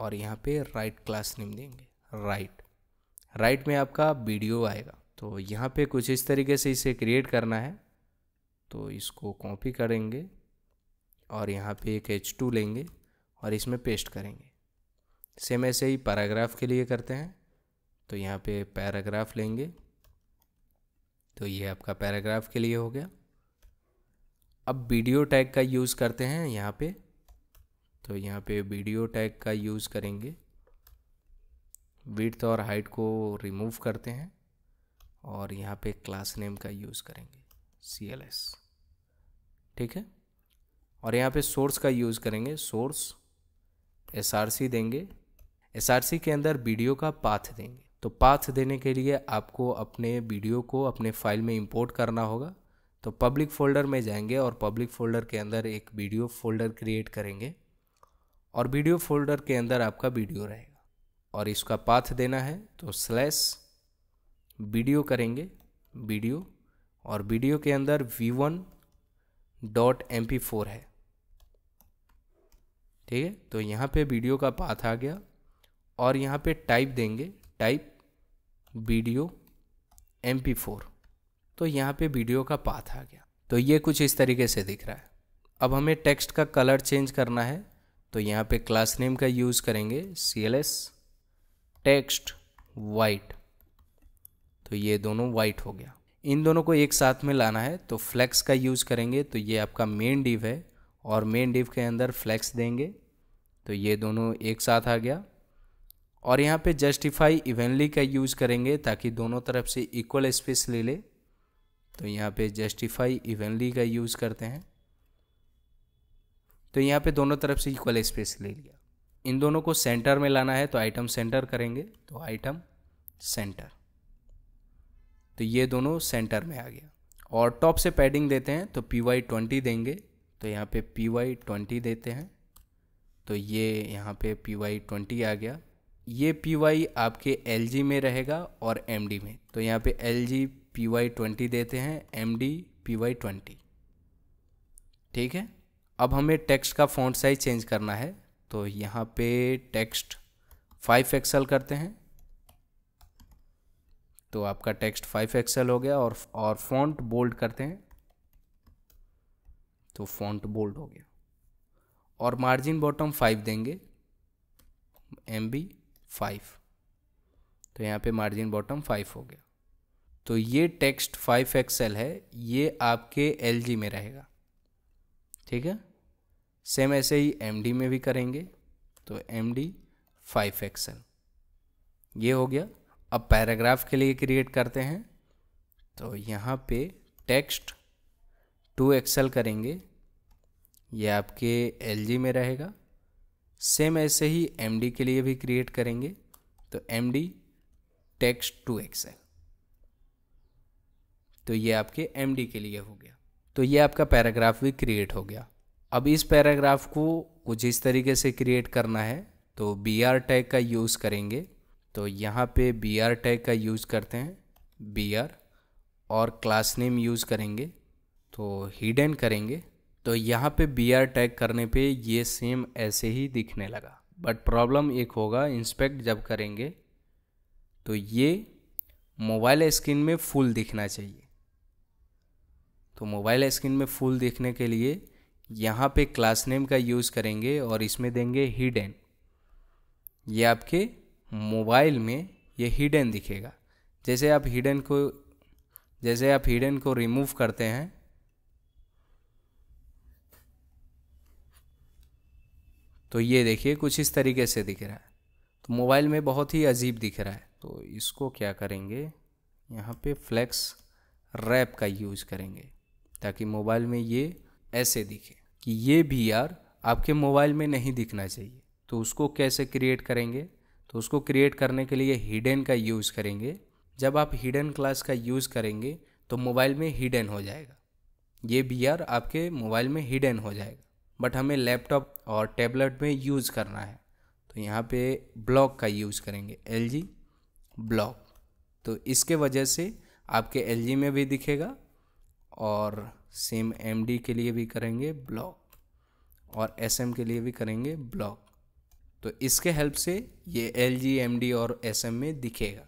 और यहाँ पे राइट क्लास नेम देंगे राइट राइट में आपका वीडियो आएगा तो यहाँ पे कुछ इस तरीके से इसे क्रिएट करना है तो इसको कॉपी करेंगे और यहाँ पे एक एच टू लेंगे और इसमें पेस्ट करेंगे सेम ऐसे ही पैराग्राफ के लिए करते हैं तो यहाँ पे पैराग्राफ लेंगे तो ये आपका पैराग्राफ के लिए हो गया अब वीडियो टैग का यूज़ करते हैं यहाँ पे तो यहाँ पे वीडियो टैग का यूज़ करेंगे विड्थ और हाइट को रिमूव करते हैं और यहाँ पे क्लास नेम का यूज़ करेंगे सी एल एस ठीक है और यहाँ पे सोर्स का यूज़ करेंगे सोर्स एस आर सी देंगे एस आर सी के अंदर वीडियो का पाथ देंगे तो पाथ देने के लिए आपको अपने वीडियो को अपने फाइल में इंपोर्ट करना होगा तो पब्लिक फोल्डर में जाएंगे और पब्लिक फोल्डर के अंदर एक वीडियो फोल्डर क्रिएट करेंगे और वीडियो फोल्डर के अंदर आपका वीडियो रहेगा और इसका पाथ देना है तो स्लैश वीडियो करेंगे वीडियो और वीडियो के अंदर V one dot M P four है ठीक है तो यहाँ पे वीडियो का पाथ आ गया और यहाँ पे टाइप देंगे type video M P four तो यहाँ पे वीडियो का पाथ आ गया तो ये कुछ इस तरीके से दिख रहा है अब हमें टेक्स्ट का कलर चेंज करना है तो यहाँ पे क्लास नेम का यूज़ करेंगे C L S text white तो ये दोनों वाइट हो गया इन दोनों को एक साथ में लाना है तो फ्लैक्स का यूज़ करेंगे तो ये आपका मेन डिव है और मेन डिव के अंदर फ्लैक्स देंगे तो ये दोनों एक साथ आ गया और यहाँ पे जस्टिफाई इवेंटली का यूज़ करेंगे ताकि दोनों तरफ से इक्वल स्पेस ले ले तो यहाँ पे जस्टिफाई इवेंटली का यूज़ करते हैं तो यहाँ पे दोनों तरफ से इक्वल स्पेस ले लिया इन दोनों को सेंटर में लाना है तो आइटम सेंटर करेंगे तो आइटम सेंटर तो ये दोनों सेंटर में आ गया और टॉप से पैडिंग देते हैं तो पी वाई ट्वेंटी देंगे तो यहाँ पे पी वाई ट्वेंटी देते हैं तो ये यहाँ पे पी वाई ट्वेंटी आ गया ये पी वाई आपके एल जी में रहेगा और एम डी में तो यहाँ पे L G P Y twenty देते हैं M D P Y twenty ठीक है अब हमें टेक्स्ट का फॉन्ट साइज चेंज करना है तो यहाँ पे टेक्स्ट फाइव एक्सल करते हैं तो आपका टेक्स्ट फाइव एक्सल हो गया और और फॉन्ट बोल्ड करते हैं तो फॉन्ट बोल्ड हो गया और मार्जिन बॉटम फाइव देंगे एम बी फाइव तो यहाँ पे मार्जिन बॉटम फाइव हो गया तो ये टेक्स्ट फाइव एक्सल है ये आपके एल जी में रहेगा ठीक है सेम ऐसे ही एम डी में भी करेंगे तो एम डी फाइव एक्सल ये हो गया अब पैराग्राफ के लिए क्रिएट करते हैं तो यहाँ पे टेक्स्ट टू एक्सल करेंगे ये आपके एल जी में रहेगा सेम ऐसे ही एम डी के लिए भी क्रिएट करेंगे तो M D text two XL तो ये आपके एम डी के लिए हो गया तो ये आपका पैराग्राफ भी क्रिएट हो गया अब इस पैराग्राफ को कुछ इस तरीके से क्रिएट करना है तो बी आर टैग का यूज़ करेंगे तो यहाँ पे बी आर टैग का यूज़ करते हैं बी आर और क्लास नेम यूज़ करेंगे तो हिडन करेंगे तो यहाँ पे बी आर टैग करने पे ये सेम ऐसे ही दिखने लगा बट प्रॉब्लम एक होगा इंस्पेक्ट जब करेंगे तो ये मोबाइल स्क्रीन में फुल दिखना चाहिए तो मोबाइल स्क्रीन में फुल देखने के लिए यहाँ पे क्लास नेम का यूज़ करेंगे और इसमें देंगे हिडन ये आपके मोबाइल में ये हिडन दिखेगा जैसे आप हिडन को जैसे आप हिडन को रिमूव करते हैं तो ये देखिए कुछ इस तरीके से दिख रहा है तो मोबाइल में बहुत ही अजीब दिख रहा है तो इसको क्या करेंगे यहाँ पे फ्लेक्स रैप का यूज़ करेंगे ताकि मोबाइल में ये ऐसे दिखे कि ये भी आर आपके मोबाइल में नहीं दिखना चाहिए तो उसको कैसे क्रिएट करेंगे तो उसको क्रिएट करने के लिए हिडन का यूज़ करेंगे जब आप हिडन क्लास का यूज़ करेंगे तो मोबाइल में हिडन हो जाएगा ये बी आर आपके मोबाइल में हिडन हो जाएगा बट हमें लैपटॉप और टैबलेट में यूज़ करना है तो यहाँ पे ब्लॉक का यूज़ करेंगे एल जी ब्लॉक तो इसके वजह से आपके एल जी में भी दिखेगा और सेम एम के लिए भी करेंगे ब्लॉक और एस के लिए भी करेंगे ब्लॉक तो इसके हेल्प से ये एल जी एम डी और एस एम में दिखेगा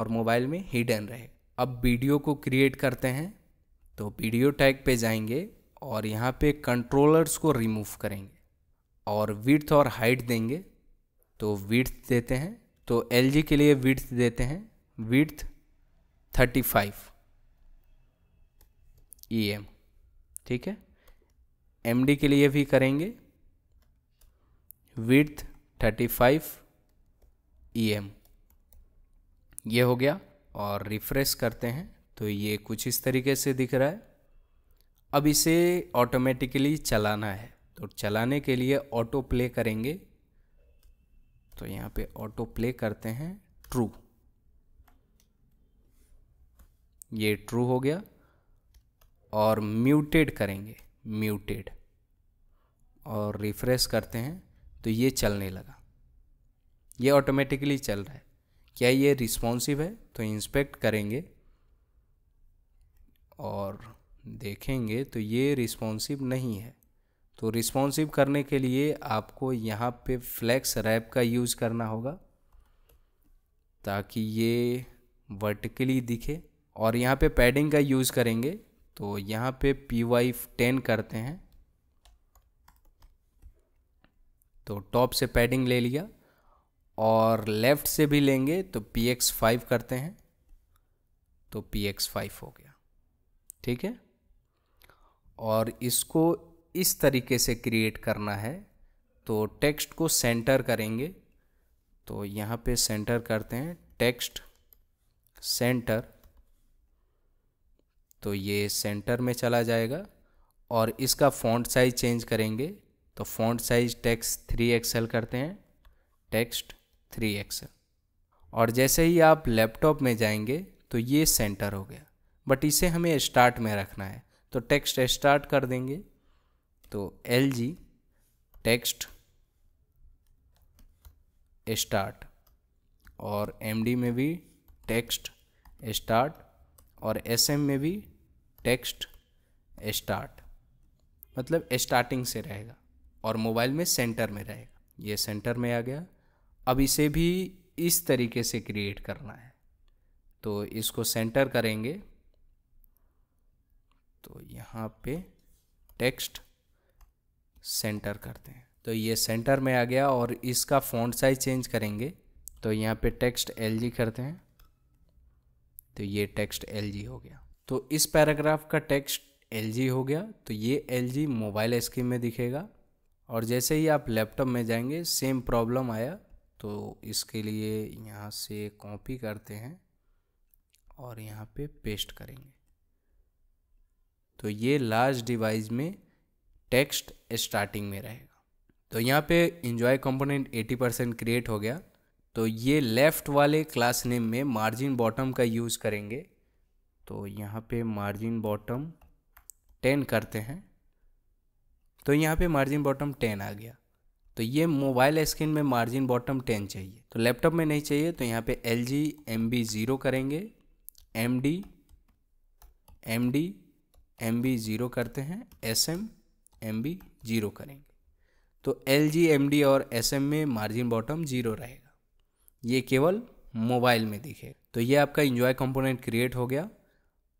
और मोबाइल में हिडन रहेगा अब वीडियो को क्रिएट करते हैं तो वीडियो टैग पे जाएंगे और यहाँ पे कंट्रोलर्स को रिमूव करेंगे और विड्थ और हाइट देंगे तो विड्थ देते हैं तो एल जी के लिए विड्थ देते हैं width thirty five E M ठीक है एम के लिए भी करेंगे विथ 35 फाइव ई ये हो गया और रिफ्रेश करते हैं तो ये कुछ इस तरीके से दिख रहा है अब इसे ऑटोमेटिकली चलाना है तो चलाने के लिए ऑटो प्ले करेंगे तो यहाँ पे ऑटो प्ले करते हैं ट्रू ये ट्रू हो गया और म्यूटेड करेंगे म्यूटेड और रिफ्रेश करते हैं तो ये चलने लगा ये ऑटोमेटिकली चल रहा है क्या ये रिस्पॉन्सिव है तो इंस्पेक्ट करेंगे और देखेंगे तो ये रिस्पॉन्सिव नहीं है तो रिस्पॉन्सिव करने के लिए आपको यहाँ पे फ्लैक्स रैप का यूज़ करना होगा ताकि ये वर्टिकली दिखे और यहाँ पे पैडिंग का यूज़ करेंगे तो यहाँ पे पी वाई टेन करते हैं तो टॉप से पैडिंग ले लिया और लेफ्ट से भी लेंगे तो पी एक्स फाइव करते हैं तो पी एक्स फाइव हो गया ठीक है और इसको इस तरीके से क्रिएट करना है तो टेक्स्ट को सेंटर करेंगे तो यहाँ पे सेंटर करते हैं टेक्स्ट सेंटर तो ये सेंटर में चला जाएगा और इसका फ़ॉन्ट साइज़ चेंज करेंगे तो font size text three XL करते हैं टेक्स्ट थ्री एक्सएल और जैसे ही आप लैपटॉप में जाएंगे तो ये सेंटर हो गया बट इसे हमें स्टार्ट में रखना है तो टेक्स्ट स्टार्ट कर देंगे तो एल जी टेक्स्ट स्टार्ट और एम डी में भी टेक्स्ट स्टार्ट और एस एम में भी टेक्स्ट स्टार्ट मतलब स्टार्टिंग से रहेगा और मोबाइल में सेंटर में रहेगा ये सेंटर में आ गया अब इसे भी इस तरीके से क्रिएट करना है तो इसको सेंटर करेंगे तो यहाँ पे टेक्स्ट सेंटर करते हैं तो ये सेंटर में आ गया और इसका फ़ॉन्ट साइज चेंज करेंगे तो यहाँ पे टेक्स्ट एल करते हैं तो ये टेक्स्ट एल हो गया तो इस पैराग्राफ का टेक्स्ट एल हो गया तो ये एल मोबाइल स्क्रीन में दिखेगा और जैसे ही आप लैपटॉप में जाएंगे सेम प्रॉब्लम आया तो इसके लिए यहाँ से कॉपी करते हैं और यहाँ पे पेस्ट करेंगे तो ये लार्ज डिवाइस में टेक्स्ट स्टार्टिंग में रहेगा तो यहाँ पे इंजॉय कंपोनेंट 80 परसेंट क्रिएट हो गया तो ये लेफ़्ट वाले क्लास नेम में मार्जिन बॉटम का यूज़ करेंगे तो यहाँ पे मार्जिन बॉटम टेन करते हैं तो यहाँ पे मार्जिन बॉटम टेन आ गया तो ये मोबाइल स्क्रीन में मार्जिन बॉटम टेन चाहिए तो लैपटॉप में नहीं चाहिए तो यहाँ पे L G M B zero करेंगे M D M D M B zero करते हैं S M M B zero करेंगे तो एल जी एम डी और एस एम में मार्जिन बॉटम ज़ीरो रहेगा ये केवल मोबाइल में दिखेगा तो ये आपका इंजॉय कंपोनेंट क्रिएट हो गया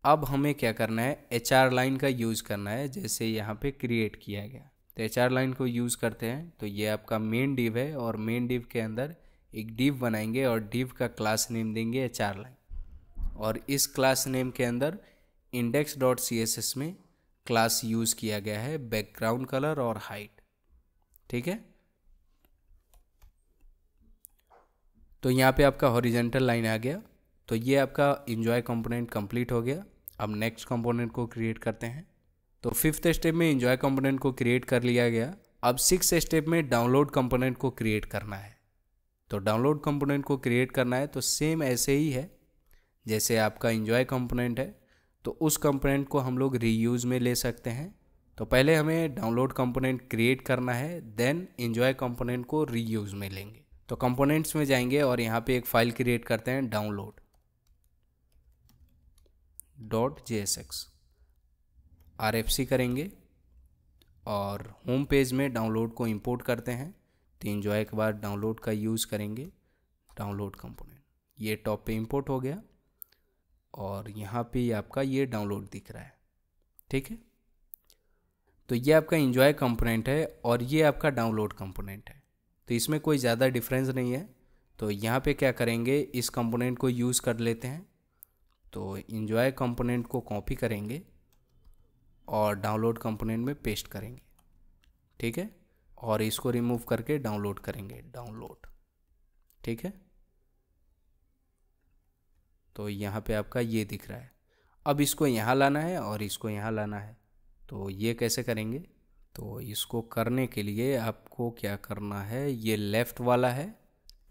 अब हमें क्या करना है एच लाइन का यूज़ करना है जैसे यहाँ पे क्रिएट किया गया तो एच लाइन को यूज़ करते हैं तो ये आपका मेन डिव है और मेन डिव के अंदर एक डिव बनाएंगे और डिव का क्लास नेम देंगे एच लाइन और इस क्लास नेम के अंदर index dot C S S में क्लास यूज़ किया गया है बैकग्राउंड कलर और हाइट ठीक है तो यहाँ पे आपका हॉरिजेंटल लाइन आ गया तो ये आपका इंजॉय कंपोनेंट कंप्लीट हो गया अब नेक्स्ट कंपोनेंट को क्रिएट करते हैं तो फिफ्थ स्टेप में इंजॉय कंपोनेंट को क्रिएट कर लिया गया अब सिक्स स्टेप में डाउनलोड कंपोनेंट को क्रिएट करना है तो डाउनलोड कंपोनेंट को क्रिएट करना है तो सेम ऐसे ही है जैसे आपका इंजॉय कंपोनेंट है तो उस कंपोनेंट को हम लोग रीयूज़ में ले सकते हैं तो पहले हमें डाउनलोड कंपोनेंट क्रिएट करना है देन इंजॉय कंपोनेंट को रीयूज़ में लेंगे तो कंपोनेंट्स में जाएंगे और यहाँ पे एक फ़ाइल क्रिएट करते हैं download dot J S X R F C करेंगे और होम पेज में डाउनलोड को इंपोर्ट करते हैं तो इन्जॉय के बाद डाउनलोड का यूज़ करेंगे डाउनलोड कंपोनेंट ये टॉप पे इंपोर्ट हो गया और यहाँ पे आपका ये डाउनलोड दिख रहा है ठीक है तो ये आपका इन्जॉय कंपोनेंट है और ये आपका डाउनलोड कंपोनेंट है तो इसमें कोई ज़्यादा डिफरेंस नहीं है तो यहाँ पे क्या करेंगे इस कंपोनेंट को यूज़ कर लेते हैं तो इंजॉय कंपोनेंट को कॉपी करेंगे और डाउनलोड कंपोनेंट में पेस्ट करेंगे ठीक है और इसको रिमूव करके डाउनलोड करेंगे डाउनलोड ठीक है तो यहाँ पे आपका ये दिख रहा है अब इसको यहाँ लाना है और इसको यहाँ लाना है तो ये कैसे करेंगे तो इसको करने के लिए आपको क्या करना है ये लेफ़्ट वाला है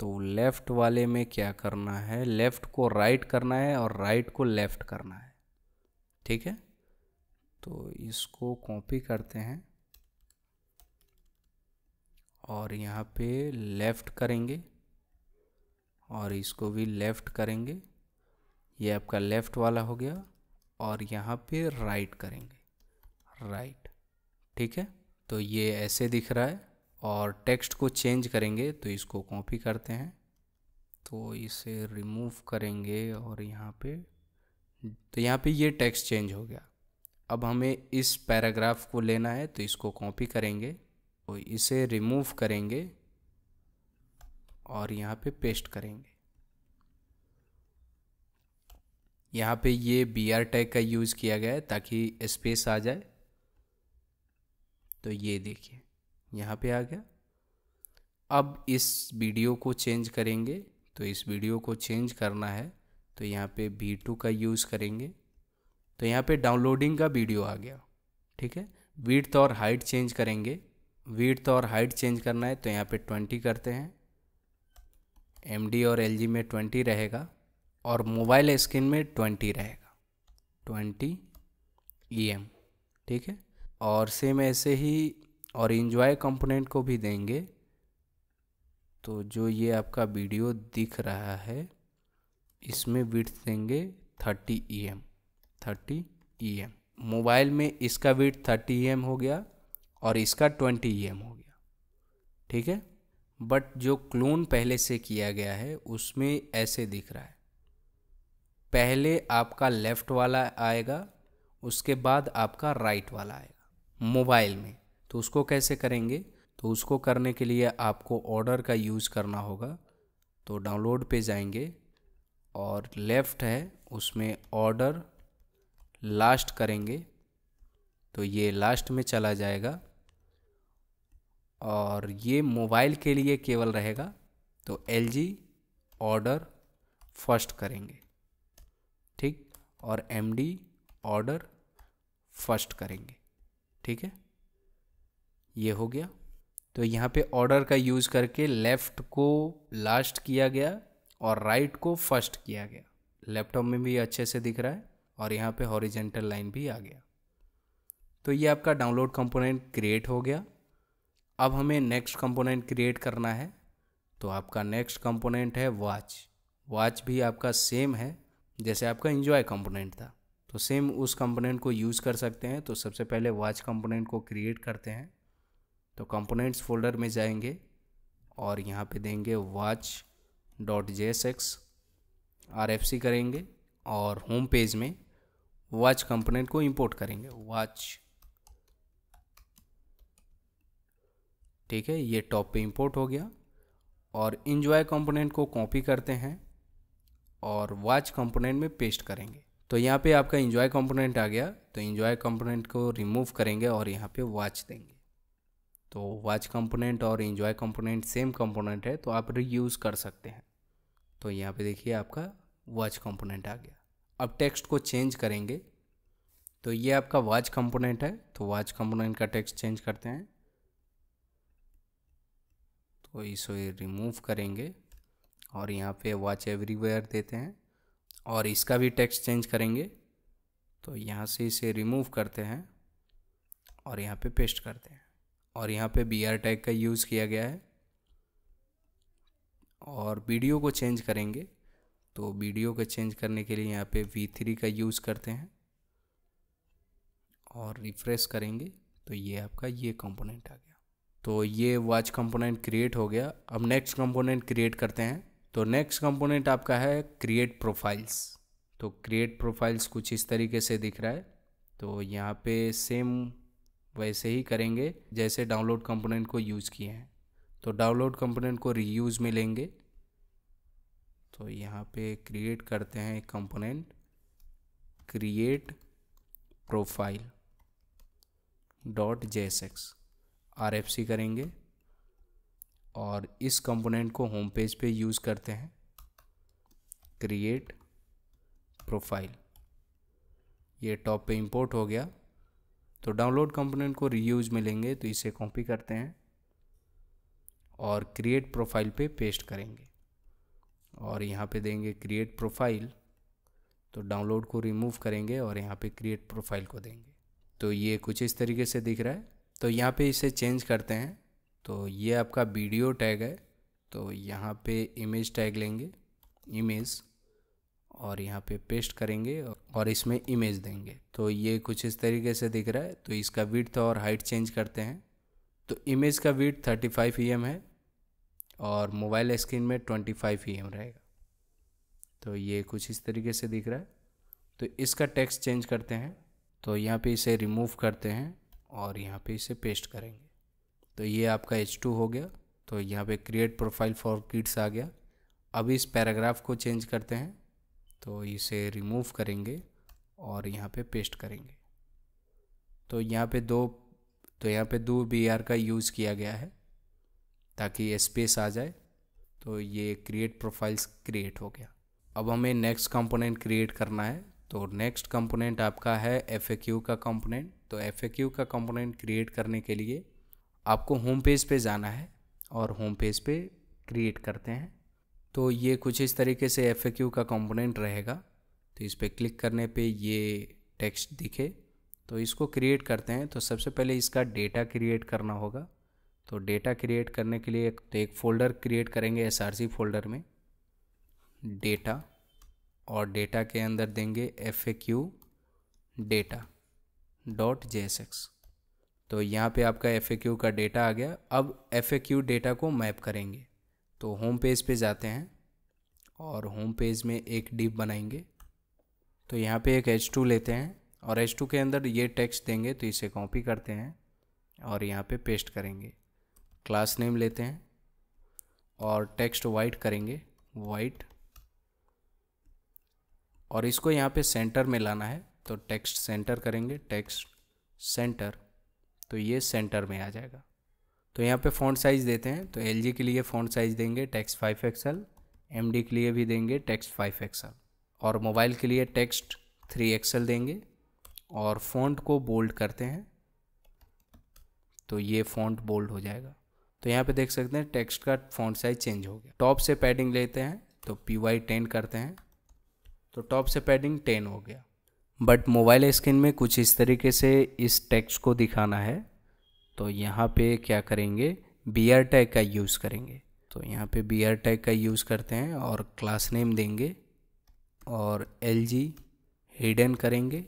तो लेफ़्ट वाले में क्या करना है लेफ़्ट को राइट करना है और राइट को लेफ़्ट करना है ठीक है तो इसको कॉपी करते हैं और यहाँ पे लेफ़्ट करेंगे और इसको भी लेफ़्ट करेंगे ये आपका लेफ़्ट वाला हो गया और यहाँ पे राइट करेंगे राइट ठीक है तो ये ऐसे दिख रहा है और टेक्स्ट को चेंज करेंगे तो इसको कॉपी करते हैं तो इसे रिमूव करेंगे और यहाँ पे तो यहाँ पे ये टेक्स्ट चेंज हो गया अब हमें इस पैराग्राफ को लेना है तो इसको कॉपी करेंगे तो इसे रिमूव करेंगे और यहाँ पे पेस्ट करेंगे यहाँ पे ये बी आर टैग का यूज़ किया गया है ताकि स्पेस आ जाए तो ये देखिए यहाँ पे आ गया अब इस वीडियो को चेंज करेंगे तो इस वीडियो को चेंज करना है तो यहाँ पे वी टू का यूज़ करेंगे तो यहाँ पे डाउनलोडिंग का वीडियो आ गया ठीक है वीट और हाइट चेंज करेंगे वीट और हाइट चेंज करना है तो यहाँ पे ट्वेंटी करते हैं एम और एल में ट्वेंटी रहेगा और मोबाइल स्क्रीन में ट्वेंटी रहेगा ट्वेंटी ई e ठीक है और सेम ऐसे ही और इन्जॉय कंपोनेंट को भी देंगे तो जो ये आपका वीडियो दिख रहा है इसमें विड्थ देंगे thirty E M thirty E M mobile में इसका विड्थ थर्टी ई एम हो गया और इसका ट्वेंटी ई एम हो गया ठीक है बट जो क्लोन पहले से किया गया है उसमें ऐसे दिख रहा है पहले आपका लेफ़्ट वाला आएगा उसके बाद आपका राइट वाला आएगा मोबाइल में तो उसको कैसे करेंगे तो उसको करने के लिए आपको ऑर्डर का यूज़ करना होगा तो डाउनलोड पे जाएंगे और लेफ़्ट है उसमें ऑर्डर लास्ट करेंगे तो ये लास्ट में चला जाएगा और ये मोबाइल के लिए केवल रहेगा तो एल जी ऑर्डर फर्स्ट करेंगे ठीक और एम डी ऑर्डर फर्स्ट करेंगे ठीक है ये हो गया तो यहाँ पे ऑर्डर का यूज़ करके लेफ़्ट को लास्ट किया गया और राइट right को फर्स्ट किया गया लैपटॉप में भी अच्छे से दिख रहा है और यहाँ पे हॉरिजेंटल लाइन भी आ गया तो ये आपका डाउनलोड कंपोनेंट क्रिएट हो गया अब हमें नेक्स्ट कंपोनेंट क्रिएट करना है तो आपका नेक्स्ट कंपोनेंट है वॉच वॉच भी आपका सेम है जैसे आपका इंजॉय कंपोनेंट था तो सेम उस कंपोनेंट को यूज़ कर सकते हैं तो सबसे पहले वॉच कंपोनेंट को क्रिएट करते हैं तो कंपोनेंट्स फोल्डर में जाएंगे और यहाँ पे देंगे watch dot J S X R F C करेंगे और होम पेज में वाच कंपोनेंट को इंपोर्ट करेंगे वाच ठीक है ये टॉप पे इंपोर्ट हो गया और इन्जॉय कंपोनेंट को कॉपी करते हैं और वाच कंपोनेंट में पेस्ट करेंगे तो यहाँ पे आपका इंजॉय कंपोनेंट आ गया तो इन्जॉय कंपोनेंट को रिमूव करेंगे और यहाँ पे वाच देंगे तो वॉच कंपोनेंट और इंजॉय कंपोनेंट सेम कंपोनेंट है तो आप रीयूज़ कर सकते हैं तो यहाँ पे देखिए आपका वॉच कंपोनेंट आ गया अब टेक्स्ट को चेंज करेंगे तो ये आपका वॉच कंपोनेंट है तो वॉच कंपोनेंट का टेक्स्ट चेंज करते हैं तो इसको रिमूव करेंगे और यहाँ पे वॉच एवरीवेयर देते हैं और इसका भी टेक्स्ट चेंज करेंगे तो यहाँ से इसे रिमूव करते हैं और यहाँ पे पेस्ट करते हैं और यहाँ पे बी आर टैग का यूज़ किया गया है और वीडियो को चेंज करेंगे तो वीडियो को चेंज करने के लिए यहाँ पे वी थ्री का यूज़ करते हैं और रिफ्रेश करेंगे तो ये आपका ये कंपोनेंट आ गया तो ये वॉच कंपोनेंट क्रिएट हो गया अब नेक्स्ट कंपोनेंट क्रिएट करते हैं तो नेक्स्ट कंपोनेंट आपका है क्रिएट प्रोफाइल्स तो क्रिएट प्रोफाइल्स कुछ इस तरीके से दिख रहा है तो यहाँ पे सेम वैसे ही करेंगे जैसे डाउनलोड कंपोनेंट को यूज़ किए हैं तो डाउनलोड कंपोनेंट को रीयूज़ में लेंगे तो यहाँ पे क्रिएट करते हैं एक component create profile dot J S X R F C करेंगे और इस कंपोनेंट को होम पेज पे यूज़ करते हैं क्रिएट प्रोफाइल ये टॉप पे इंपोर्ट हो गया तो डाउनलोड कंपोनेंट को रीयूज में लेंगे तो इसे कॉपी करते हैं और क्रिएट प्रोफाइल पे पेस्ट करेंगे और यहाँ पे देंगे क्रिएट प्रोफाइल तो डाउनलोड को रिमूव करेंगे और यहाँ पे क्रिएट प्रोफाइल को देंगे तो ये कुछ इस तरीके से दिख रहा है तो यहाँ पे इसे चेंज करते हैं तो ये आपका वीडियो टैग है तो यहाँ पे इमेज टैग लेंगे इमेज और यहाँ पे पेस्ट करेंगे और इसमें इमेज देंगे तो ये कुछ इस तरीके से दिख रहा है तो इसका विथ और हाइट चेंज करते हैं तो इमेज का विथ 35 फाइव है और मोबाइल स्क्रीन में 25 फाइव e रहेगा तो ये कुछ इस तरीके से दिख रहा है तो इसका टेक्स्ट चेंज करते हैं तो यहाँ पे इसे रिमूव करते हैं और यहाँ पे इसे पेस्ट करेंगे तो ये आपका H2 हो गया तो यहाँ पे क्रिएट प्रोफाइल फॉर किड्स आ गया अब इस पैराग्राफ को चेंज करते हैं तो इसे रिमूव करेंगे और यहाँ पे पेस्ट करेंगे तो यहाँ पे दो तो यहाँ पे दो बी आर का यूज़ किया गया है ताकि स्पेस आ जाए तो ये क्रिएट प्रोफाइल्स क्रिएट हो गया अब हमें नेक्स्ट कंपोनेंट क्रिएट करना है तो नेक्स्ट कंपोनेंट आपका है एफ क्यू का कंपोनेंट तो एफ ए क्यू का कंपोनेंट क्रिएट करने के लिए आपको होम पेज पे जाना है और होम पेज पे क्रिएट करते हैं तो ये कुछ इस तरीके से एफ का कंपोनेंट रहेगा तो इस पर क्लिक करने पे ये टेक्स्ट दिखे तो इसको क्रिएट करते हैं तो सबसे पहले इसका डेटा क्रिएट करना होगा तो डेटा क्रिएट करने के लिए तो एक फ़ोल्डर क्रिएट करेंगे एस फोल्डर में डेटा और डेटा के अंदर देंगे F A Q data dot J S X तो यहाँ पे आपका एफ ए क्यू का डेटा आ गया अब एफ ए क्यू डेटा को मैप करेंगे तो होम पेज पे जाते हैं और होम पेज में एक डिप बनाएंगे तो यहाँ पे एक H2 लेते हैं और H2 के अंदर ये टेक्स्ट देंगे तो इसे कॉपी करते हैं और यहाँ पे पेस्ट करेंगे क्लास नेम लेते हैं और टेक्स्ट वाइट करेंगे वाइट और इसको यहाँ पे सेंटर में लाना है तो टेक्स्ट सेंटर करेंगे टेक्स्ट सेंटर तो ये सेंटर में आ जाएगा तो यहाँ पे फ़ॉन्ट साइज़ देते हैं तो एल के लिए फ़ॉन्ट साइज़ देंगे टेक्स्ट फाइव एक्सल एम के लिए भी देंगे टेक्स्ट फाइव एक्सल और मोबाइल के लिए टेक्स्ट थ्री एक्सल देंगे और फ़ॉन्ट को बोल्ड करते हैं तो ये फ़ॉन्ट बोल्ड हो जाएगा तो यहाँ पे देख सकते हैं टेक्स्ट का फ़ॉन्ट साइज़ चेंज हो गया टॉप से पैडिंग लेते हैं तो पी वाई टेन करते हैं तो टॉप से पैडिंग टेन हो गया बट मोबाइल स्क्रीन में कुछ इस तरीके से इस टेक्स्ट को दिखाना है तो यहाँ पे क्या करेंगे बी आर टैग का यूज़ करेंगे तो यहाँ पे बी आर टैग का यूज़ करते हैं और क्लास नेम देंगे और एल जी हिडन करेंगे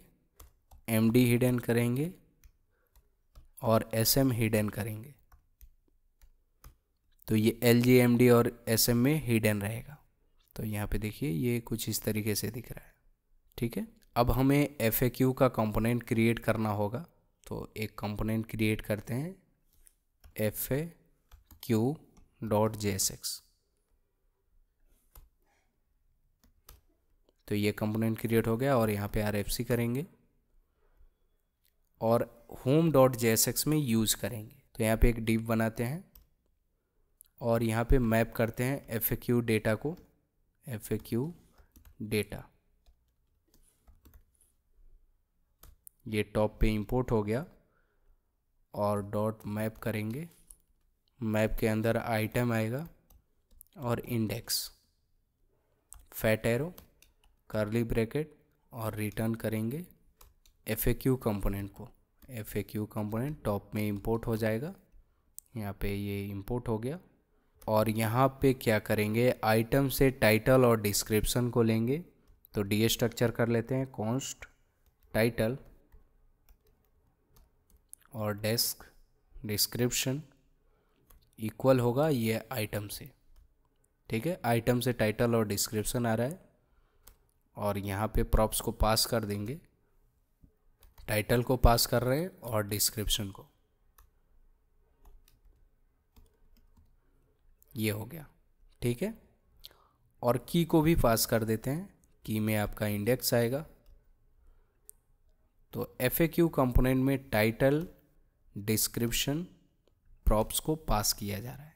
एम डी हिडन करेंगे और एस एम हिडन करेंगे तो ये एल जी एम डी और एस एम में हिडन रहेगा तो यहाँ पे देखिए ये कुछ इस तरीके से दिख रहा है ठीक है अब हमें एफ ए क्यू का कंपोनेंट क्रिएट करना होगा तो एक कंपोनेंट क्रिएट करते हैं F A Q dot J S X तो ये कंपोनेंट क्रिएट हो गया और यहाँ पे आर एफ सी करेंगे और home dot J S X में यूज़ करेंगे तो यहाँ पे एक डिप बनाते हैं और यहाँ पे मैप करते हैं एफ ए क्यू डेटा को एफ ए क्यू डेटा ये टॉप पे इंपोर्ट हो गया और डॉट मैप करेंगे मैप के अंदर आइटम आएगा और index fat arrow curly bracket और रिटर्न करेंगे एफ ए क्यू कंपोनेंट को F A Q component top में इंपोर्ट हो जाएगा यहाँ पे ये इंपोर्ट हो गया और यहाँ पे क्या करेंगे आइटम से टाइटल और डिस्क्रिप्शन को लेंगे तो डी स्ट्रक्चर कर लेते हैं कॉन्स्ट टाइटल और डेस्क डिस्क्रिप्शन इक्वल होगा ये आइटम से ठीक है आइटम से टाइटल और डिस्क्रिप्शन आ रहा है और यहाँ पे प्रॉप्स को पास कर देंगे टाइटल को पास कर रहे हैं और डिस्क्रिप्शन को ये हो गया ठीक है और की को भी पास कर देते हैं की में आपका इंडेक्स आएगा तो एफ ए क्यू कंपोनेंट में टाइटल डिस्क्रिप्शन प्रॉप्स को पास किया जा रहा है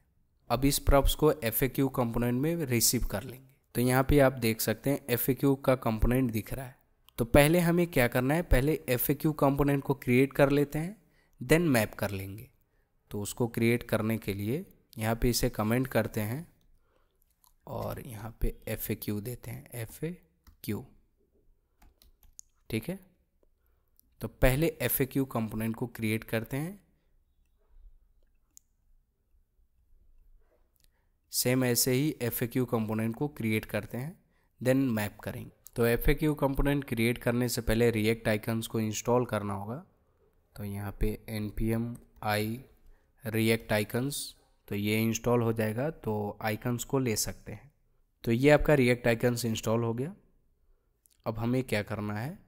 अब इस प्रॉप्स को एफ ए क्यू कंपोनेंट में रिसीव कर लेंगे तो यहाँ पे आप देख सकते हैं एफ ए क्यू का कंपोनेंट दिख रहा है तो पहले हमें क्या करना है पहले एफ ए क्यू कंपोनेंट को क्रिएट कर लेते हैं देन मैप कर लेंगे तो उसको क्रिएट करने के लिए यहाँ पे इसे कमेंट करते हैं और यहाँ पे एफ ए क्यू देते हैं एफ ए क्यू ठीक है तो पहले एफ ए क्यू कंपोनेंट को क्रिएट करते हैं सेम ऐसे ही एफ ए क्यू कंपोनेंट को क्रिएट करते हैं देन मैप करेंगे तो F A Q component create करने से पहले रिएक्ट आइकन्स को इंस्टॉल करना होगा तो यहाँ पे N P M I react icons तो ये इंस्टॉल हो जाएगा तो आइकन्स को ले सकते हैं तो ये आपका रिएक्ट आइकन्स इंस्टॉल हो गया अब हमें क्या करना है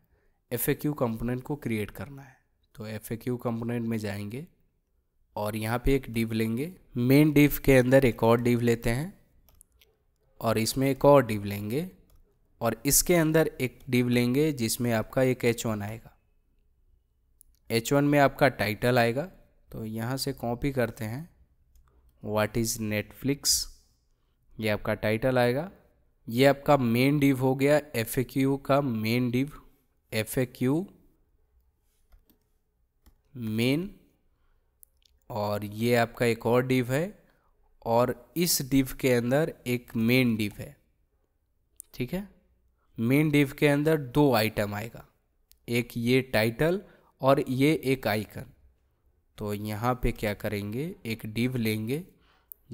एफ ए क्यू कंपोनेंट को क्रिएट करना है तो एफ ए क्यू कंपोनेंट में जाएंगे और यहाँ पे एक डिव लेंगे मेन डिव के अंदर एक और डिव लेते हैं और इसमें एक और डिव लेंगे और इसके अंदर एक डिव लेंगे जिसमें आपका एक एच वन आएगा एच वन में आपका टाइटल आएगा तो यहाँ से कॉपी करते हैं वाट इज़ नेटफ्लिक्स ये आपका टाइटल आएगा ये आपका मेन डिव हो गया एफ का main div F A Q main और ये आपका एक और डिव है और इस डिव के अंदर एक मेन डिव है ठीक है मेन डिव के अंदर दो आइटम आएगा एक ये टाइटल और ये एक आइकन तो यहाँ पे क्या करेंगे एक डिव लेंगे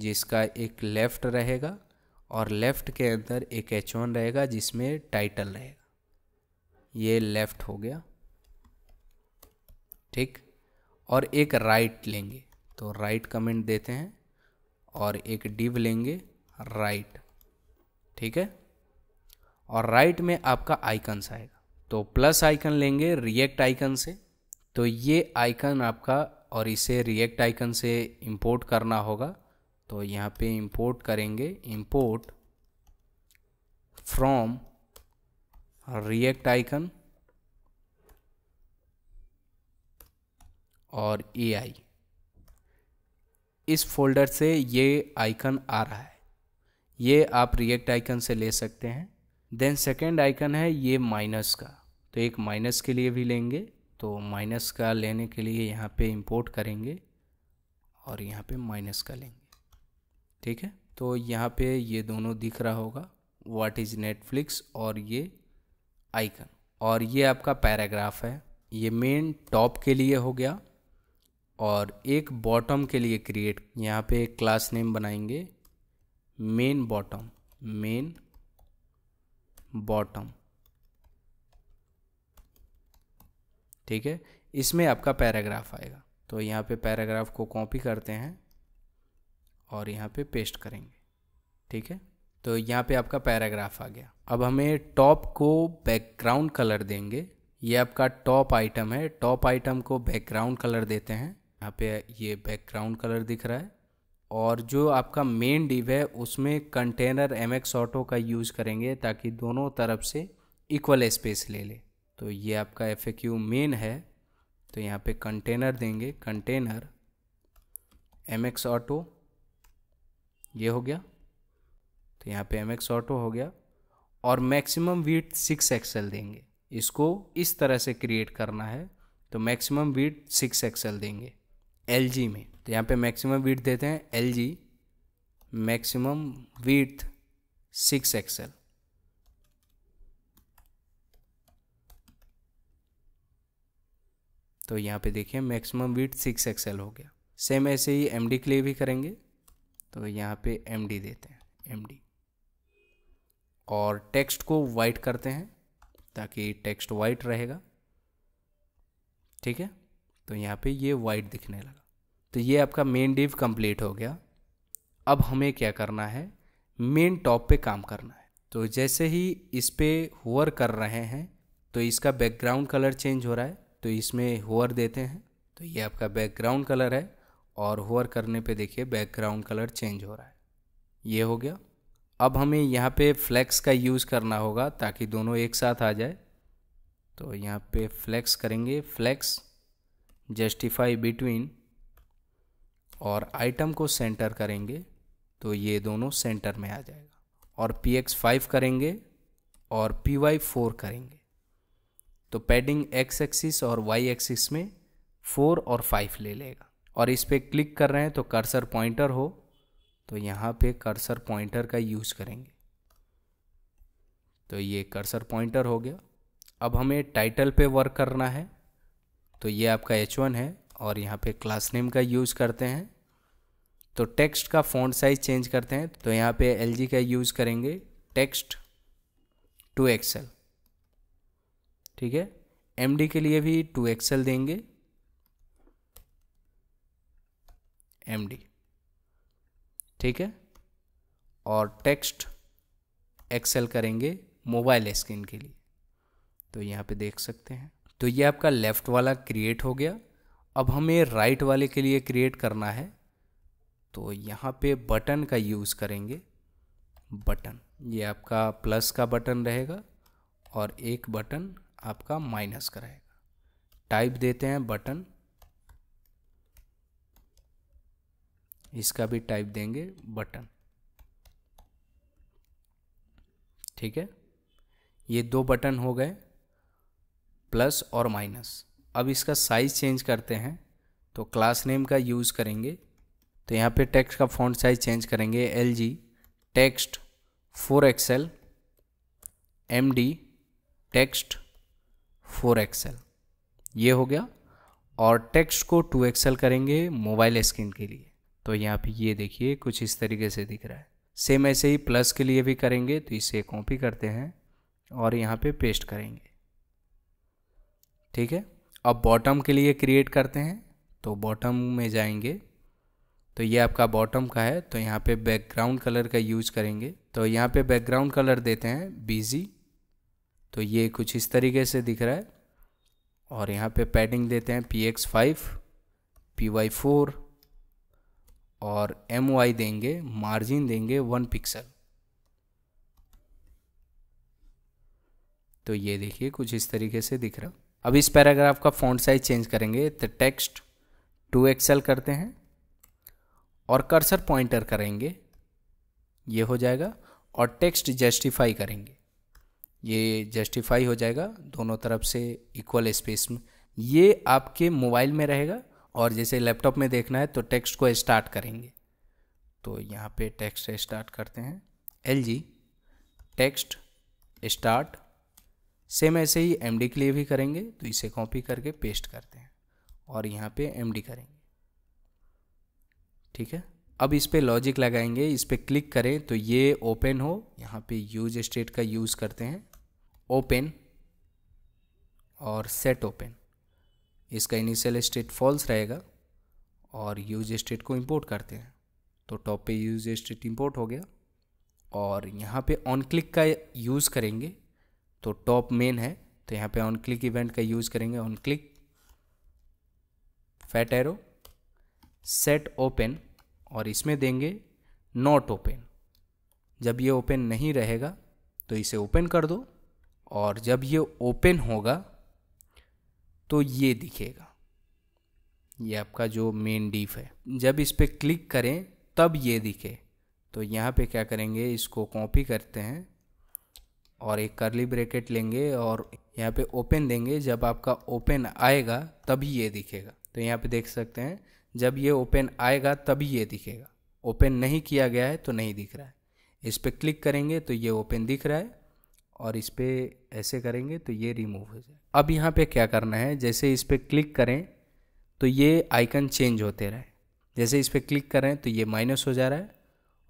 जिसका एक लेफ़्ट रहेगा और लेफ़्ट के अंदर एक एच वन रहेगा जिसमें टाइटल रहेगा ये लेफ्ट हो गया ठीक और एक राइट लेंगे तो राइट कमेंट देते हैं और एक डिव लेंगे राइट ठीक है और राइट में आपका आइकन्स आएगा तो प्लस आइकन लेंगे रिएक्ट आइकन से तो ये आइकन आपका और इसे रिएक्ट आइकन से इंपोर्ट करना होगा तो यहाँ पे इंपोर्ट करेंगे इंपोर्ट फ्रॉम रिएक्ट आइकन और एआई इस फोल्डर से ये आइकन आ रहा है ये आप रिएक्ट आइकन से ले सकते हैं देन सेकेंड आइकन है ये माइनस का तो एक माइनस के लिए भी लेंगे तो माइनस का लेने के लिए यहाँ पे इंपोर्ट करेंगे और यहाँ पे माइनस का लेंगे ठीक है तो यहाँ पे ये दोनों दिख रहा होगा व्हाट इज़ नेटफ्लिक्स और ये आइकन और ये आपका पैराग्राफ है ये मेन टॉप के लिए हो गया और एक बॉटम के लिए क्रिएट यहाँ पे क्लास नेम बनाएंगे मेन बॉटम मेन बॉटम ठीक है इसमें आपका पैराग्राफ आएगा तो यहाँ पे पैराग्राफ को कॉपी करते हैं और यहाँ पे पेस्ट करेंगे ठीक है तो यहाँ पे आपका पैराग्राफ आ गया अब हमें टॉप को बैकग्राउंड कलर देंगे ये आपका टॉप आइटम है टॉप आइटम को बैकग्राउंड कलर देते हैं यहाँ पे ये बैकग्राउंड कलर दिख रहा है और जो आपका मेन डिव है उसमें कंटेनर एम एक्स ऑटो का यूज़ करेंगे ताकि दोनों तरफ से इक्वल स्पेस ले ले तो ये आपका एफ मेन है तो यहाँ पे कंटेनर देंगे कंटेनर एम एक्स ऑटो ये हो गया तो यहाँ पे एम एक्स ऑटो हो गया और मैक्सिमम वीट सिक्स एक्सएल देंगे इसको इस तरह से क्रिएट करना है तो मैक्सिमम वीट सिक्स एक्सएल देंगे एल में तो यहाँ पे मैक्सिमम वीट देते हैं L G maximum width six XL तो यहाँ पे देखिए मैक्सिमम वीट सिक्स एक्सएल हो गया सेम ऐसे ही एम डी के लिए भी करेंगे तो यहाँ पे एम डी देते हैं एम डी और टेक्स्ट को वाइट करते हैं ताकि टेक्स्ट वाइट रहेगा ठीक है तो यहाँ पे ये वाइट दिखने लगा तो ये आपका मेन डिव कंप्लीट हो गया अब हमें क्या करना है मेन टॉप पे काम करना है तो जैसे ही इस पर होअर कर रहे हैं तो इसका बैकग्राउंड कलर चेंज हो रहा है तो इसमें होअर देते हैं तो ये आपका बैकग्राउंड कलर है और होअर करने पे देखिए बैकग्राउंड कलर चेंज हो रहा है ये हो गया अब हमें यहाँ पे फ्लैक्स का यूज़ करना होगा ताकि दोनों एक साथ आ जाए तो यहाँ पे फ्लैक्स करेंगे फ्लैक्स जस्टिफाई बिटवीन और आइटम को सेंटर करेंगे तो ये दोनों सेंटर में आ जाएगा और पी एक्स फाइव करेंगे और पी वाई फोर करेंगे तो पैडिंग एक्स एक्सिस और वाई एक्सिस में फोर और फाइव ले लेगा और इस पर क्लिक कर रहे हैं तो कर्सर पॉइंटर हो तो यहाँ पे कर्सर पॉइंटर का यूज़ करेंगे तो ये कर्सर पॉइंटर हो गया अब हमें टाइटल पे वर्क करना है तो ये आपका एच वन है और यहाँ पे क्लास नेम का यूज़ करते हैं तो टेक्स्ट का फ़ॉन्ट साइज चेंज करते हैं तो यहाँ पे एल का यूज़ करेंगे टेक्स्ट टू एक्सेल ठीक है एम के लिए भी टू एक्सेल देंगे एम डी ठीक है और टेक्स्ट एक्सेल करेंगे मोबाइल स्क्रीन के लिए तो यहाँ पे देख सकते हैं तो ये आपका लेफ़्ट वाला क्रिएट हो गया अब हमें राइट वाले के लिए क्रिएट करना है तो यहाँ पे बटन का यूज़ करेंगे बटन ये आपका प्लस का बटन रहेगा और एक बटन आपका माइनस का रहेगा टाइप देते हैं बटन इसका भी टाइप देंगे बटन ठीक है ये दो बटन हो गए प्लस और माइनस अब इसका साइज़ चेंज करते हैं तो क्लास नेम का यूज़ करेंगे तो यहाँ पे टेक्स्ट का फॉन्ट साइज चेंज करेंगे L G text four XL M D text four XL ये हो गया और टेक्स्ट को टू एक्सएल करेंगे मोबाइल स्क्रीन के लिए तो यहाँ पे ये देखिए कुछ इस तरीके से दिख रहा है सेम ऐसे ही प्लस के लिए भी करेंगे तो इसे कॉपी करते हैं और यहाँ पे पेस्ट करेंगे ठीक है अब बॉटम के लिए क्रिएट करते हैं तो बॉटम में जाएंगे तो ये आपका बॉटम का है तो यहाँ पे बैकग्राउंड कलर का यूज करेंगे तो यहाँ पे बैकग्राउंड कलर देते हैं बीजी तो ये कुछ इस तरीके से दिख रहा है और यहाँ पे पैडिंग देते हैं P X five P Y four और एम वाई देंगे मार्जिन देंगे वन पिक्सल तो ये देखिए कुछ इस तरीके से दिख रहा अब इस पैराग्राफ का फॉन्ट साइज चेंज करेंगे तो टेक्स्ट टू एक्सएल करते हैं और कर्सर पॉइंटर करेंगे ये हो जाएगा और टेक्स्ट जस्टिफाई करेंगे ये जस्टिफाई हो जाएगा दोनों तरफ से इक्वल स्पेस में ये आपके मोबाइल में रहेगा और जैसे लैपटॉप में देखना है तो टेक्स्ट को स्टार्ट करेंगे तो यहाँ पे टेक्स्ट स्टार्ट करते हैं L G text start same ऐसे ही एम डी के लिए भी करेंगे तो इसे कॉपी करके पेस्ट करते हैं और यहाँ पे एम डी करेंगे ठीक है अब इस पर लॉजिक लगाएंगे इस पर क्लिक करें तो ये ओपन हो यहाँ पे यूज स्टेट का यूज़ करते हैं ओपन और सेट ओपन इसका इनिशियल स्टेट फॉल्स रहेगा और यूज स्टेट को इंपोर्ट करते हैं तो टॉप पे यूज स्टेट इंपोर्ट हो गया और यहाँ पे ऑन क्लिक का यूज़ करेंगे तो टॉप मेन है तो यहाँ पे ऑन क्लिक इवेंट का यूज़ करेंगे on click fat arrow set open और इसमें देंगे नॉट ओपन जब ये ओपन नहीं रहेगा तो इसे ओपन कर दो और जब ये ओपन होगा तो ये दिखेगा ये आपका जो मेन डीफ है जब इस पर क्लिक करें तब ये दिखे तो यहाँ पे क्या करेंगे इसको कॉपी करते हैं और एक करली ब्रैकेट लेंगे और यहाँ पे ओपन देंगे जब आपका ओपन आएगा तभी ये दिखेगा तो यहाँ पे देख सकते हैं जब ये ओपन आएगा तभी ये दिखेगा ओपन नहीं किया गया है तो नहीं दिख रहा है इस पर क्लिक करेंगे तो ये ओपन दिख रहा है और इस पर ऐसे करेंगे तो ये रिमूव हो जाए अब यहाँ पे क्या करना है जैसे इस पर क्लिक करें तो ये आइकन चेंज होते रहे जैसे इस पर क्लिक करें तो ये माइनस हो जा रहा है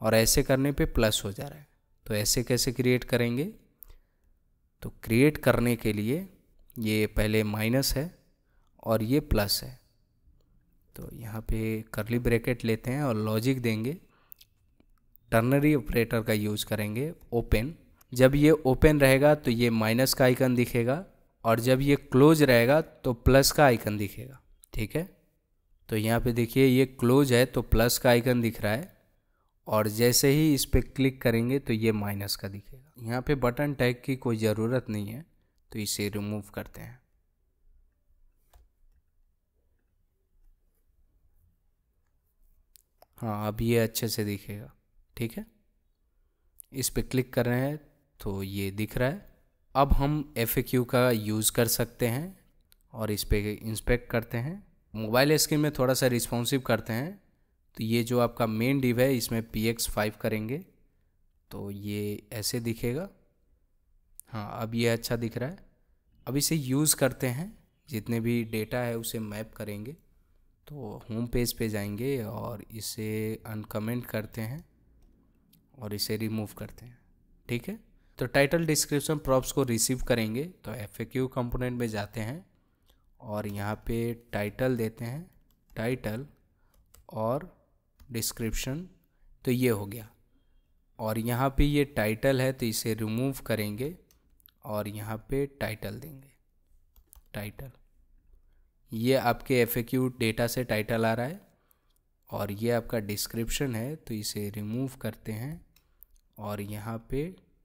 और ऐसे करने पे प्लस हो जा रहा है तो ऐसे कैसे क्रिएट करेंगे तो क्रिएट करने के लिए ये पहले माइनस है और ये प्लस है तो यहाँ पे करली ब्रैकेट लेते हैं और लॉजिक देंगे टर्नरी ऑपरेटर का यूज़ करेंगे ओपन जब ये ओपन रहेगा तो ये माइनस का आइकन दिखेगा और जब ये क्लोज रहेगा तो प्लस का आइकन दिखेगा ठीक है तो यहाँ पे देखिए ये क्लोज है तो प्लस का आइकन दिख रहा है और जैसे ही इस पर क्लिक करेंगे तो ये माइनस का दिखेगा यहाँ पे बटन टैग की कोई ज़रूरत नहीं है तो इसे रिमूव करते हैं हाँ अब ये अच्छे से दिखेगा ठीक है इस पर क्लिक कर रहे हैं तो ये दिख रहा है अब हम एफ का यूज़ कर सकते हैं और इस पर इंस्पेक्ट करते हैं मोबाइल स्क्रीन में थोड़ा सा रिस्पॉन्सिव करते हैं तो ये जो आपका मेन डिव है इसमें पी एक्स फाइव करेंगे तो ये ऐसे दिखेगा हाँ अब ये अच्छा दिख रहा है अब इसे यूज़ करते हैं जितने भी डेटा है उसे मैप करेंगे तो होम पेज पे जाएंगे और इसे अनकमेंट करते हैं और इसे रिमूव करते हैं ठीक है तो टाइटल डिस्क्रिप्शन प्रॉप्स को रिसीव करेंगे तो एफ क्यू कंपोनेंट में जाते हैं और यहाँ पे टाइटल देते हैं टाइटल और डिस्क्रिप्शन तो ये हो गया और यहाँ पे ये टाइटल है तो इसे रिमूव करेंगे और यहाँ पे टाइटल देंगे टाइटल ये आपके एफ डेटा से टाइटल आ रहा है और ये आपका डिस्क्रिप्शन है तो इसे रिमूव करते हैं और यहाँ पे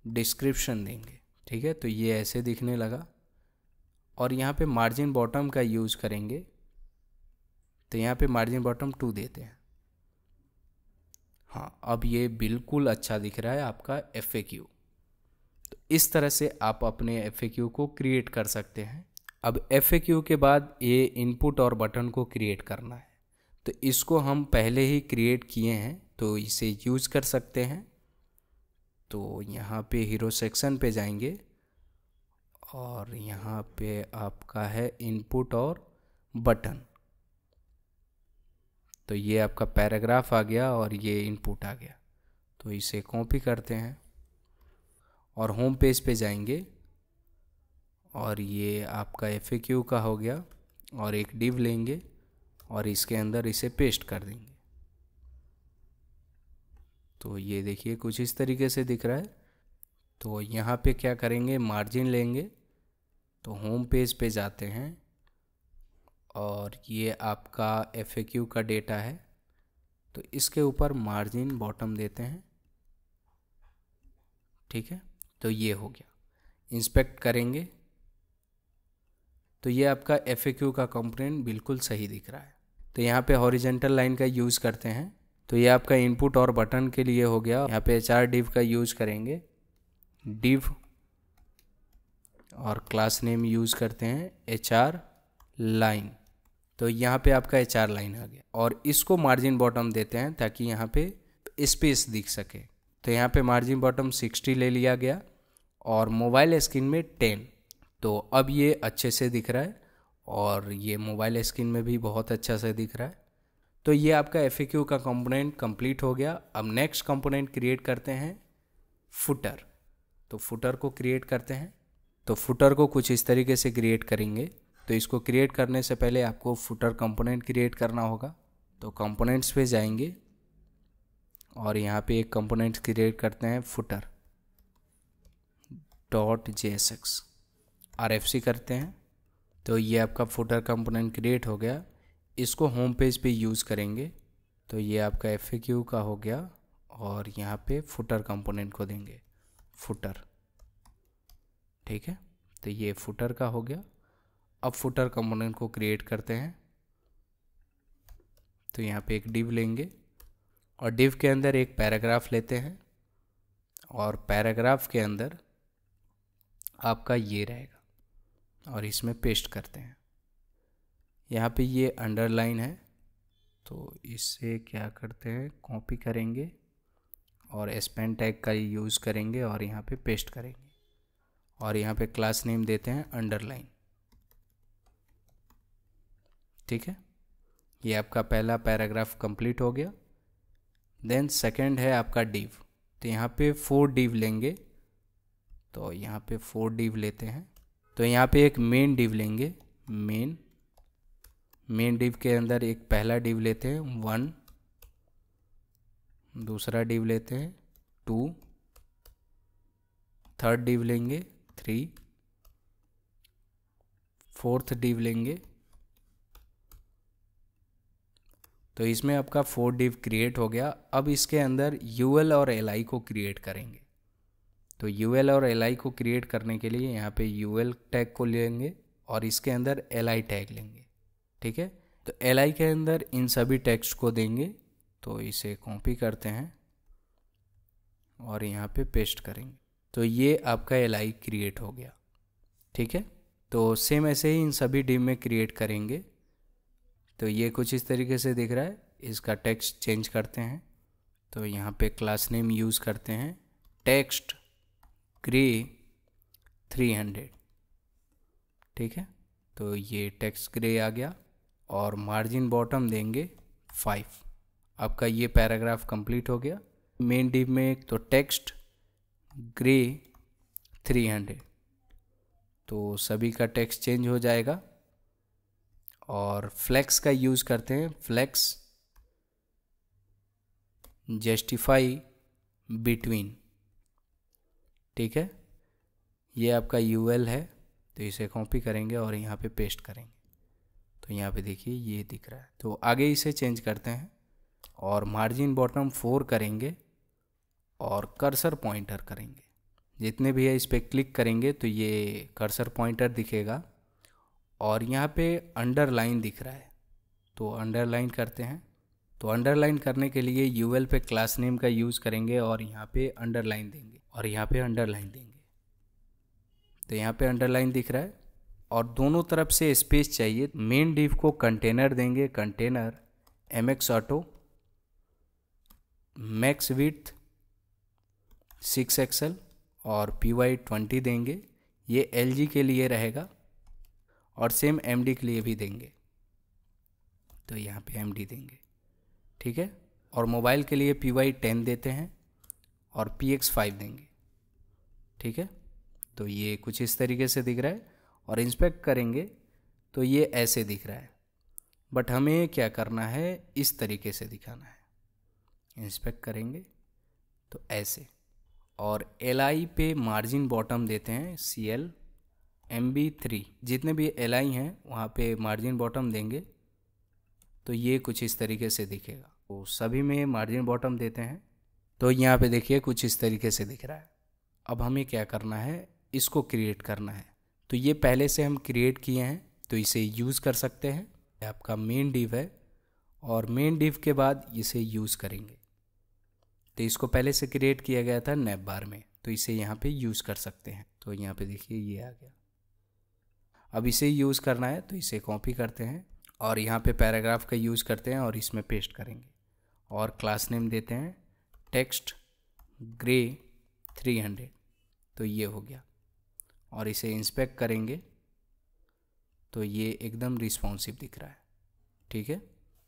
डिस्क्रिप्शन देंगे ठीक है तो ये ऐसे दिखने लगा और यहाँ पे मार्जिन बॉटम का यूज़ करेंगे तो यहाँ पे मार्जिन बॉटम टू देते हैं हाँ अब ये बिल्कुल अच्छा दिख रहा है आपका एफ ए क्यू तो इस तरह से आप अपने एफ ए क्यू को क्रिएट कर सकते हैं अब एफ ए क्यू के बाद ये इनपुट और बटन को क्रिएट करना है तो इसको हम पहले ही क्रिएट किए हैं तो इसे यूज़ कर सकते हैं तो यहाँ पे हीरो सेक्शन पे जाएंगे और यहाँ पे आपका है इनपुट और बटन तो ये आपका पैराग्राफ आ गया और ये इनपुट आ गया तो इसे कॉपी करते हैं और होम पेज पे जाएंगे और ये आपका एफ का हो गया और एक डिव लेंगे और इसके अंदर इसे पेस्ट कर देंगे तो ये देखिए कुछ इस तरीके से दिख रहा है तो यहाँ पे क्या करेंगे मार्जिन लेंगे तो होम पेज पे जाते हैं और ये आपका एफ का डेटा है तो इसके ऊपर मार्जिन बॉटम देते हैं ठीक है तो ये हो गया इंस्पेक्ट करेंगे तो ये आपका एफ का कंपोनेंट बिल्कुल सही दिख रहा है तो यहाँ पे हॉरिजेंटल लाइन का यूज़ करते हैं तो ये आपका इनपुट और बटन के लिए हो गया यहाँ पे एच आर डिव का यूज करेंगे डिव और क्लास नेम यूज करते हैं एच आर लाइन तो यहाँ पे आपका एच आर लाइन आ गया और इसको मार्जिन बॉटम देते हैं ताकि यहाँ पे स्पेस दिख सके तो यहाँ पे मार्जिन बॉटम 60 ले लिया गया और मोबाइल स्क्रीन में 10 तो अब ये अच्छे से दिख रहा है और ये मोबाइल स्क्रीन में भी बहुत अच्छा से दिख रहा है तो ये आपका एफ का कंपोनेंट कंप्लीट हो गया अब नेक्स्ट कंपोनेंट क्रिएट करते हैं फुटर तो फुटर को क्रिएट करते हैं तो फुटर को कुछ इस तरीके से क्रिएट करेंगे तो इसको क्रिएट करने से पहले आपको फुटर कंपोनेंट क्रिएट करना होगा तो कंपोनेंट्स पे जाएंगे और यहाँ पे एक कंपोनेंट क्रिएट करते हैं footer dot J S X R F C करते हैं तो ये आपका फुटर कंपोनेंट क्रिएट हो गया इसको होम पेज पे यूज़ करेंगे तो ये आपका एफ का हो गया और यहाँ पे फुटर कंपोनेंट को देंगे फुटर ठीक है तो ये फुटर का हो गया अब फुटर कंपोनेंट को क्रिएट करते हैं तो यहाँ पे एक डिव लेंगे और डिव के अंदर एक पैराग्राफ लेते हैं और पैराग्राफ के अंदर आपका ये रहेगा और इसमें पेस्ट करते हैं यहाँ पे ये अंडरलाइन है तो इसे क्या करते हैं कॉपी करेंगे और स्पेन टैग का यूज़ करेंगे और यहाँ पे पेस्ट करेंगे और यहाँ पे क्लास नेम देते हैं अंडरलाइन ठीक है ये आपका पहला पैराग्राफ कंप्लीट हो गया देन सेकंड है आपका डीव तो यहाँ पे फोर डीव लेंगे तो यहाँ पे फोर डीव लेते हैं तो यहाँ पे एक मेन डीव लेंगे मेन मेन डिव के अंदर एक पहला डिव लेते हैं वन दूसरा डिव लेते हैं टू थर्ड डिव लेंगे थ्री फोर्थ डिव लेंगे तो इसमें आपका फोर डिव क्रिएट हो गया अब इसके अंदर यू और एल को क्रिएट करेंगे तो यू और एल को क्रिएट करने के लिए यहाँ पे यू टैग को लेंगे और इसके अंदर एल टैग लेंगे ठीक है तो एल आई के अंदर इन सभी टेक्स्ट को देंगे तो इसे कॉपी करते हैं और यहाँ पे पेस्ट करेंगे तो ये आपका एल आई क्रिएट हो गया ठीक है तो सेम ऐसे ही इन सभी डिम में क्रिएट करेंगे तो ये कुछ इस तरीके से दिख रहा है इसका टेक्स्ट चेंज करते हैं तो यहाँ पे क्लास नेम यूज़ करते हैं टेक्स्ट ग्रे थ्री हंड्रेड ठीक है तो ये टेक्स्ट ग्रे आ गया और मार्जिन बॉटम देंगे फाइव आपका ये पैराग्राफ कंप्लीट हो गया मेन डिप में तो टेक्स्ट ग्रे थ्री हंड्रेड तो सभी का टेक्स्ट चेंज हो जाएगा और फ्लैक्स का यूज़ करते हैं फ्लैक्स जस्टिफाई बिटवीन ठीक है ये आपका यू है तो इसे कॉपी करेंगे और यहाँ पे पेस्ट करेंगे तो यहाँ पे देखिए ये दिख रहा है तो आगे इसे चेंज करते हैं और मार्जिन बॉटम फोर करेंगे और कर्सर पॉइंटर करेंगे जितने भी है इस पर क्लिक करेंगे तो ये कर्सर पॉइंटर दिखेगा और यहाँ पे अंडरलाइन दिख रहा है तो अंडरलाइन करते हैं तो अंडरलाइन करने के लिए यू पे क्लास नेम का यूज़ करेंगे और यहाँ पे अंडरलाइन देंगे और यहाँ पे अंडरलाइन देंगे तो यहाँ पे अंडरलाइन दिख रहा है और दोनों तरफ से स्पेस चाहिए मेन डिव को कंटेनर देंगे container M X auto max with six XL और पी वाई ट्वेंटी देंगे ये एल जी के लिए रहेगा और सेम एम डी के लिए भी देंगे तो यहाँ पे एम डी देंगे ठीक है और मोबाइल के लिए पी वाई टेन देते हैं और पी एक्स फाइव देंगे ठीक है तो ये कुछ इस तरीके से दिख रहा है और इंस्पेक्ट करेंगे तो ये ऐसे दिख रहा है बट हमें क्या करना है इस तरीके से दिखाना है इंस्पेक्ट करेंगे तो ऐसे और एल आई पे मार्जिन बॉटम देते हैं C L M B three जितने भी एल आई हैं वहाँ पे मार्जिन बॉटम देंगे तो ये कुछ इस तरीके से दिखेगा तो सभी में मार्जिन बॉटम देते हैं तो यहाँ पे देखिए कुछ इस तरीके से दिख रहा है अब हमें क्या करना है इसको क्रिएट करना है तो ये पहले से हम क्रिएट किए हैं तो इसे यूज़ कर सकते हैं आपका मेन डिव है और मेन डिव के बाद इसे यूज़ करेंगे तो इसको पहले से क्रिएट किया गया था नैब बार में तो इसे यहाँ पे यूज़ कर सकते हैं तो यहाँ पे देखिए ये आ गया अब इसे यूज़ करना है तो इसे कॉपी करते हैं और यहाँ पे पैराग्राफ का यूज़ करते हैं और इसमें पेस्ट करेंगे और क्लास नेम देते हैं टेक्स्ट ग्रे 300 तो ये हो गया और इसे इंस्पेक्ट करेंगे तो ये एकदम रिस्पॉन्सिव दिख रहा है ठीक है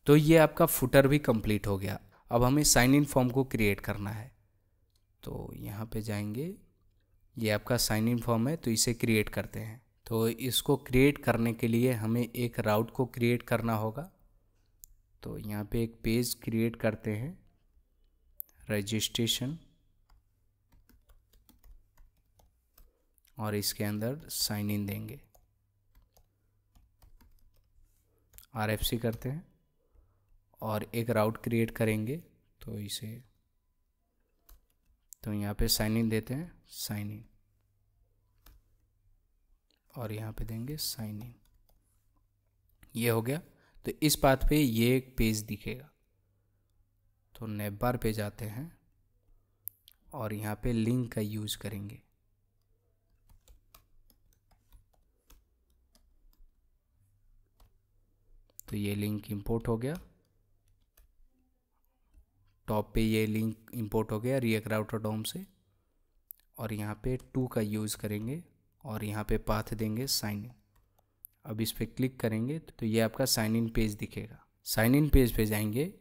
तो ये आपका फुटर भी कंप्लीट हो गया अब हमें साइन इन फॉर्म को क्रिएट करना है तो यहाँ पे जाएंगे ये आपका साइन इन फॉर्म है तो इसे क्रिएट करते हैं तो इसको क्रिएट करने के लिए हमें एक राउट को क्रिएट करना होगा तो यहाँ पे एक पेज क्रिएट करते हैं रजिस्ट्रेशन और इसके अंदर साइन इन देंगे आर करते हैं और एक राउट क्रिएट करेंगे तो इसे तो यहाँ पे साइन इन देते हैं साइन इन और यहाँ पे देंगे साइन इन ये हो गया तो इस बात पे ये एक पेज दिखेगा तो नेबार पे जाते हैं और यहाँ पे लिंक का यूज़ करेंगे तो ये लिंक इंपोर्ट हो गया टॉप पे ये लिंक इंपोर्ट हो गया रिएक्ट राउटर डोम से और यहाँ पे टू का यूज़ करेंगे और यहाँ पे पाथ देंगे साइन इन अब इस पर क्लिक करेंगे तो ये आपका साइन इन पेज दिखेगा साइन इन पेज पे जाएंगे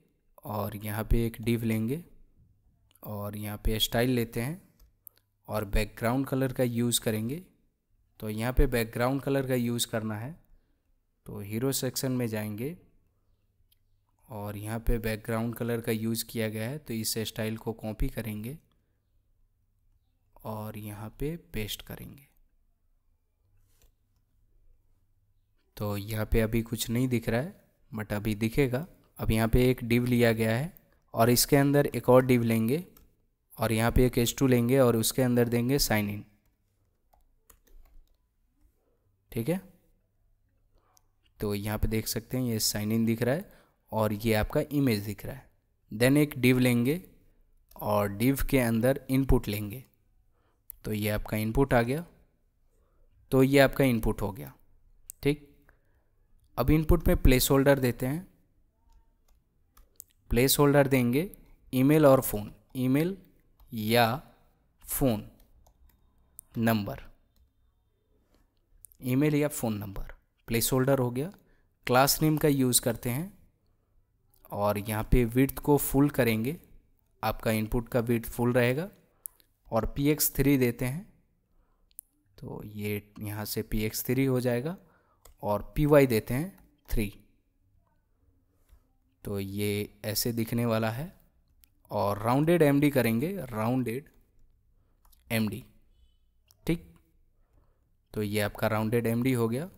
और यहाँ पे एक डिव लेंगे और यहाँ पे स्टाइल लेते हैं और बैकग्राउंड कलर का यूज़ करेंगे तो यहाँ पे बैकग्राउंड कलर का यूज़ करना है तो हीरो सेक्शन में जाएंगे और यहाँ पे बैकग्राउंड कलर का यूज़ किया गया है तो इस स्टाइल को कॉपी करेंगे और यहाँ पे पेस्ट करेंगे तो यहाँ पे अभी कुछ नहीं दिख रहा है बट अभी दिखेगा अब यहाँ पे एक डिव लिया गया है और इसके अंदर एक और डिव लेंगे और यहाँ पे एक एच टू लेंगे और उसके अंदर देंगे साइन इन ठीक है तो यहाँ पे देख सकते हैं ये साइन इन दिख रहा है और ये आपका इमेज दिख रहा है देन एक डिव लेंगे और डिव के अंदर इनपुट लेंगे तो ये आपका इनपुट आ गया तो ये आपका इनपुट हो गया ठीक अब इनपुट में प्लेस होल्डर देते हैं प्लेस होल्डर देंगे ईमेल और फ़ोन ईमेल या फ़ोन नंबर ईमेल या फ़ोन नंबर प्लेस होल्डर हो गया क्लास नेम का यूज़ करते हैं और यहाँ पे विथ को फुल करेंगे आपका इनपुट का विथ फुल रहेगा और पी एक्स थ्री देते हैं तो ये यहाँ से पी एक्स थ्री हो जाएगा और पी वाई देते हैं थ्री तो ये ऐसे दिखने वाला है और राउंडेड एम डी करेंगे राउंडेड एम डी ठीक तो ये आपका राउंडेड एम डी हो गया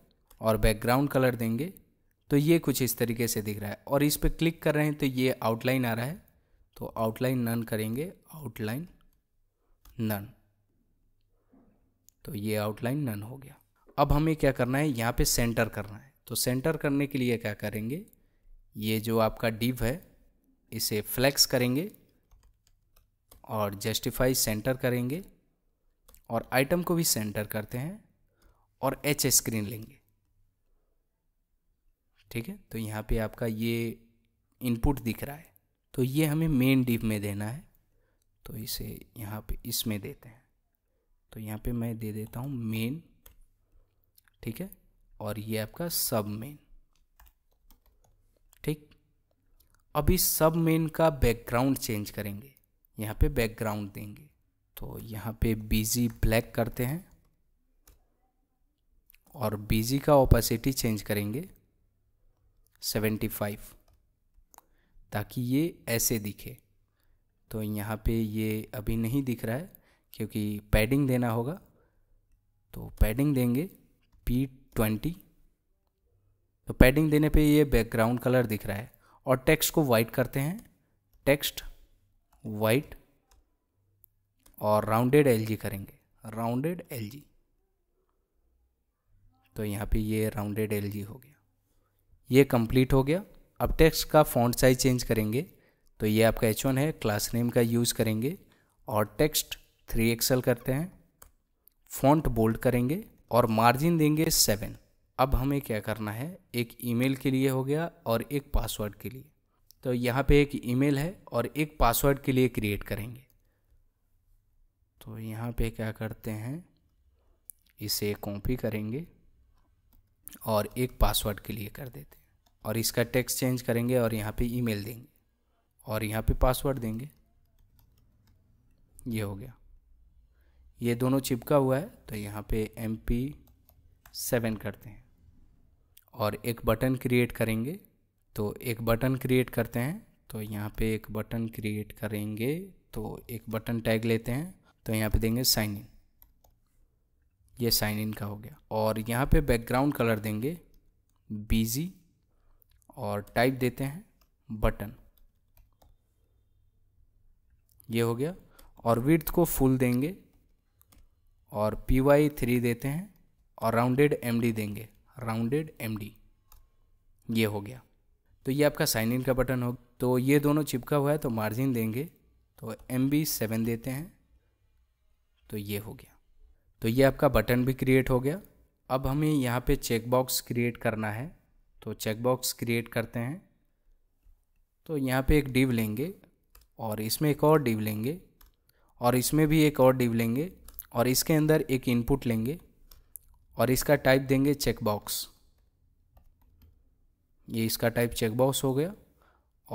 और बैकग्राउंड कलर देंगे तो ये कुछ इस तरीके से दिख रहा है और इस पर क्लिक कर रहे हैं तो ये आउटलाइन आ रहा है तो आउटलाइन नन करेंगे आउटलाइन नन तो ये आउटलाइन नन हो गया अब हमें क्या करना है यहाँ पे सेंटर करना है तो सेंटर करने के लिए क्या करेंगे ये जो आपका डिव है इसे फ्लेक्स करेंगे और जस्टिफाई सेंटर करेंगे और आइटम को भी सेंटर करते हैं और एच स्क्रीन लेंगे ठीक है तो यहाँ पे आपका ये इनपुट दिख रहा है तो ये हमें मेन डिप में देना है तो इसे यहाँ पे इसमें देते हैं तो यहाँ पे मैं दे देता हूँ मेन ठीक है और ये आपका सब मेन ठीक अब इस सब मेन का बैकग्राउंड चेंज करेंगे यहाँ पे बैकग्राउंड देंगे तो यहाँ पे बीजी ब्लैक करते हैं और बीजी का ओपेसिटी चेंज करेंगे सेवेंटी फाइव ताकि ये ऐसे दिखे तो यहाँ पे ये अभी नहीं दिख रहा है क्योंकि पैडिंग देना होगा तो पैडिंग देंगे पी ट्वेंटी तो पैडिंग देने पे ये बैकग्राउंड कलर दिख रहा है और टेक्स्ट को वाइट करते हैं टेक्स्ट वाइट और राउंडेड एल करेंगे राउंडेड एल तो यहाँ पे ये राउंडेड एल हो गया ये कंप्लीट हो गया अब टेक्स्ट का फॉन्ट साइज चेंज करेंगे तो ये आपका एच वन है क्लास नेम का यूज़ करेंगे और टेक्स्ट थ्री एक्सल करते हैं फॉन्ट बोल्ड करेंगे और मार्जिन देंगे सेवन अब हमें क्या करना है एक ईमेल के लिए हो गया और एक पासवर्ड के लिए तो यहाँ पे एक ईमेल है और एक पासवर्ड के लिए क्रिएट करेंगे तो यहाँ पे क्या करते हैं इसे कॉपी करेंगे और एक पासवर्ड के लिए कर देते हैं और इसका टेक्स्ट चेंज करेंगे और यहाँ पे ईमेल देंगे और यहाँ पे पासवर्ड देंगे ये हो गया ये दोनों चिपका हुआ है तो यहाँ पे एम पी सेवन करते हैं और एक बटन क्रिएट करेंगे तो एक बटन क्रिएट करते हैं तो यहाँ पे एक बटन क्रिएट करेंगे तो एक बटन टैग लेते हैं तो यहाँ पे देंगे साइन इन ये साइन इन का हो गया और यहाँ पे बैकग्राउंड कलर देंगे बीजी और टाइप देते हैं बटन ये हो गया और विर्थ को फुल देंगे और पी वाई थ्री देते हैं और राउंडेड एम डी देंगे राउंडेड एम डी ये हो गया तो ये आपका साइन इन का बटन हो तो ये दोनों चिपका हुआ है तो मार्जिन देंगे तो एम बी सेवन देते हैं तो ये हो गया तो ये आपका बटन भी क्रिएट हो गया अब हमें यहाँ पे चेकबॉक्स क्रिएट करना है तो चेकबॉक्स क्रिएट करते हैं तो यहाँ पे एक डिव लेंगे और इसमें एक और डिव लेंगे और इसमें भी एक और डिव लेंगे और इसके अंदर एक इनपुट लेंगे और इसका टाइप देंगे चेकबॉक्स ये इसका टाइप चेकबॉक्स हो गया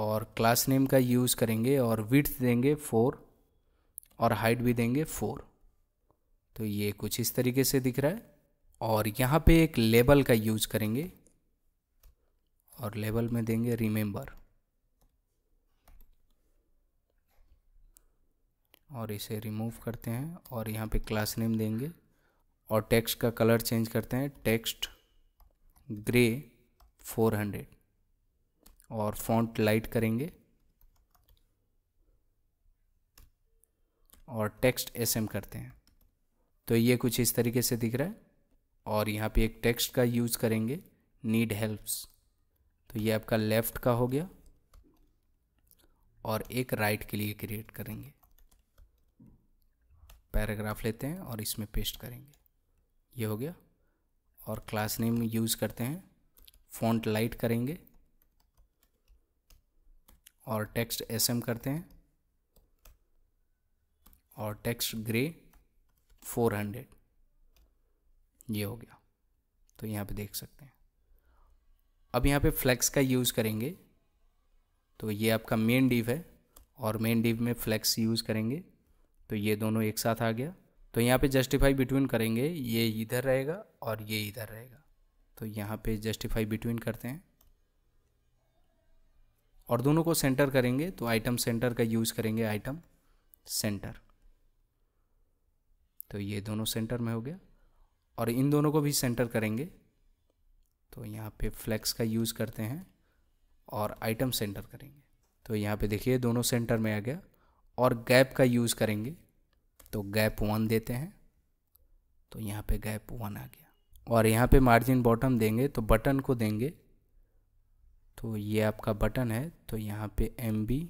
और क्लास नेम का यूज़ करेंगे और विड्थ देंगे फोर और हाइट भी देंगे फोर तो ये कुछ इस तरीके से दिख रहा है और यहाँ पे एक लेबल का यूज करेंगे और लेबल में देंगे रिमेंबर और इसे रिमूव करते हैं और यहाँ पे क्लास नेम देंगे और टेक्स्ट का कलर चेंज करते हैं टेक्स्ट ग्रे 400 और फॉन्ट लाइट करेंगे और टेक्स्ट एसएम करते हैं तो ये कुछ इस तरीके से दिख रहा है और यहाँ पे एक टेक्स्ट का यूज़ करेंगे नीड हेल्प्स तो ये आपका लेफ़्ट का हो गया और एक राइट के लिए क्रिएट करेंगे पैराग्राफ लेते हैं और इसमें पेस्ट करेंगे ये हो गया और क्लास नेम यूज़ करते हैं फ़ॉन्ट लाइट करेंगे और टेक्स्ट एसएम करते हैं और टेक्स्ट ग्रे फोर हंड्रेड ये हो गया तो यहाँ पे देख सकते हैं अब यहाँ पे फ्लेक्स का यूज़ करेंगे तो ये आपका मेन डिव है और मेन डिव में फ्लैक्स यूज़ करेंगे तो ये दोनों एक साथ आ गया तो यहाँ पे जस्टिफाई बिटवीन करेंगे ये इधर रहेगा और ये इधर रहेगा तो यहाँ पे जस्टिफाई बिटवीन करते हैं और दोनों को सेंटर करेंगे तो आइटम सेंटर का यूज़ करेंगे आइटम सेंटर तो ये दोनों सेंटर में हो गया और इन दोनों को भी सेंटर करेंगे तो यहाँ पे फ्लैक्स का यूज़ करते हैं और आइटम सेंटर करेंगे तो यहाँ पे देखिए दोनों सेंटर में आ गया और गैप का यूज़ करेंगे तो गैप वन देते हैं तो यहाँ पे गैप वन आ गया और यहाँ पे मार्जिन बॉटम देंगे तो बटन को देंगे तो ये आपका बटन है तो यहाँ पे एम बी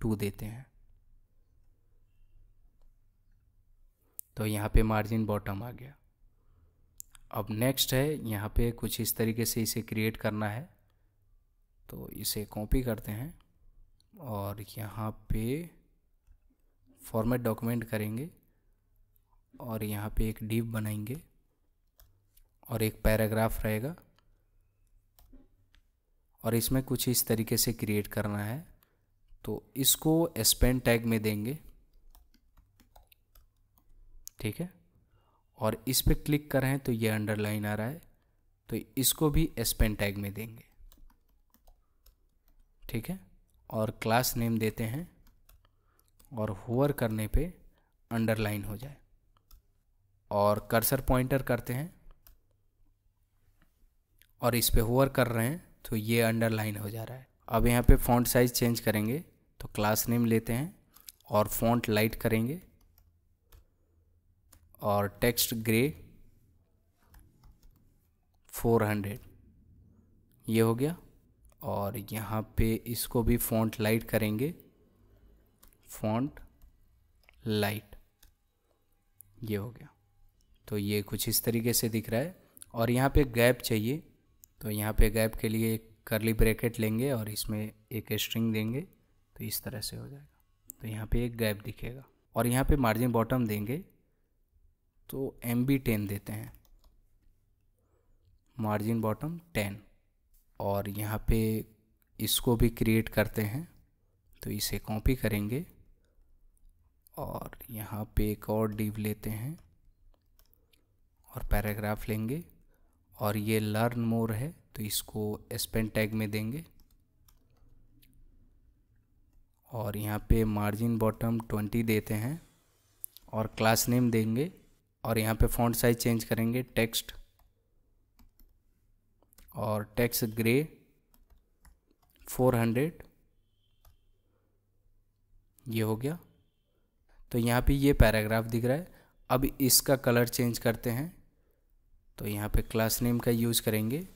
टू देते हैं तो यहाँ पे मार्जिन बॉटम आ गया अब नेक्स्ट है यहाँ पे कुछ इस तरीके से इसे क्रिएट करना है तो इसे कॉपी करते हैं और यहाँ पे फॉर्मेट डॉक्यूमेंट करेंगे और यहाँ पे एक डीप बनाएंगे और एक पैराग्राफ रहेगा और इसमें कुछ इस तरीके से क्रिएट करना है तो इसको स्पेन टैग में देंगे ठीक है और इस पर क्लिक करें तो ये अंडरलाइन आ रहा है तो इसको भी एसपेन टैग में देंगे ठीक है और क्लास नेम देते हैं और होवर करने पे अंडरलाइन हो जाए और कर्सर पॉइंटर करते हैं और इस पर होवर कर रहे हैं तो ये अंडरलाइन हो जा रहा है अब यहाँ पे फॉन्ट साइज़ चेंज करेंगे तो क्लास नेम लेते हैं और फॉन्ट लाइट करेंगे और टेक्स्ट ग्रे 400 ये हो गया और यहाँ पे इसको भी फॉन्ट लाइट करेंगे फॉन्ट लाइट ये हो गया तो ये कुछ इस तरीके से दिख रहा है और यहाँ पे गैप चाहिए तो यहाँ पे गैप के लिए एक करली ब्रैकेट लेंगे और इसमें एक स्ट्रिंग देंगे तो इस तरह से हो जाएगा तो यहाँ पे एक गैप दिखेगा और यहाँ पे मार्जिन बॉटम देंगे तो एम बी टेन देते हैं मार्जिन बॉटम टेन और यहाँ पे इसको भी क्रिएट करते हैं तो इसे कॉपी करेंगे और यहाँ पे एक और डिव लेते हैं और पैराग्राफ लेंगे और ये लर्न मोर है तो इसको स्पेन टैग में देंगे और यहाँ पे मार्जिन बॉटम ट्वेंटी देते हैं और क्लास नेम देंगे और यहाँ पे फॉन्ट साइज चेंज करेंगे टेक्स्ट और टेक्स्ट ग्रे 400 ये हो गया तो यहाँ पे ये पैराग्राफ दिख रहा है अब इसका कलर चेंज करते हैं तो यहाँ पे क्लास नेम का यूज़ करेंगे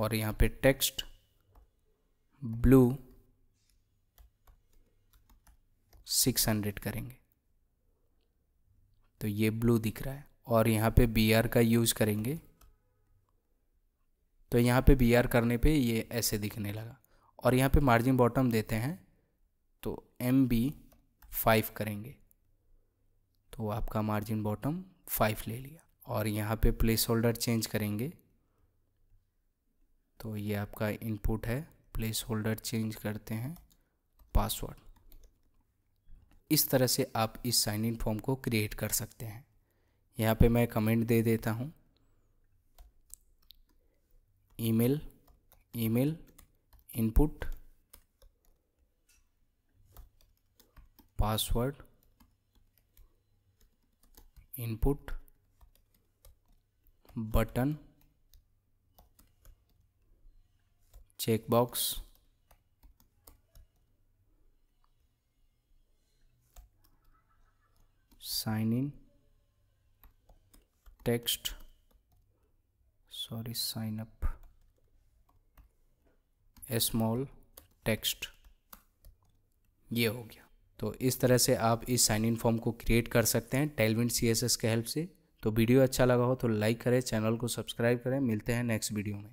और यहाँ पे टेक्स्ट ब्लू 600 करेंगे तो ये ब्लू दिख रहा है और यहाँ पे बी आर का यूज़ करेंगे तो यहाँ पे बी आर करने पे ये ऐसे दिखने लगा और यहाँ पे मार्जिन बॉटम देते हैं तो एम बी फाइव करेंगे तो आपका मार्जिन बॉटम फाइव ले लिया और यहाँ पे प्लेस होल्डर चेंज करेंगे तो ये आपका इनपुट है प्लेस होल्डर चेंज करते हैं पासवर्ड इस तरह से आप इस साइन इन फॉर्म को क्रिएट कर सकते हैं यहाँ पे मैं कमेंट दे देता हूँ email email input password input button checkbox sign in text sorry sign up small text ये हो गया तो इस तरह से आप इस साइन इन फॉर्म को क्रिएट कर सकते हैं टेलविंड एस के हेल्प से तो वीडियो अच्छा लगा हो तो लाइक करें चैनल को सब्सक्राइब करें मिलते हैं नेक्स्ट वीडियो में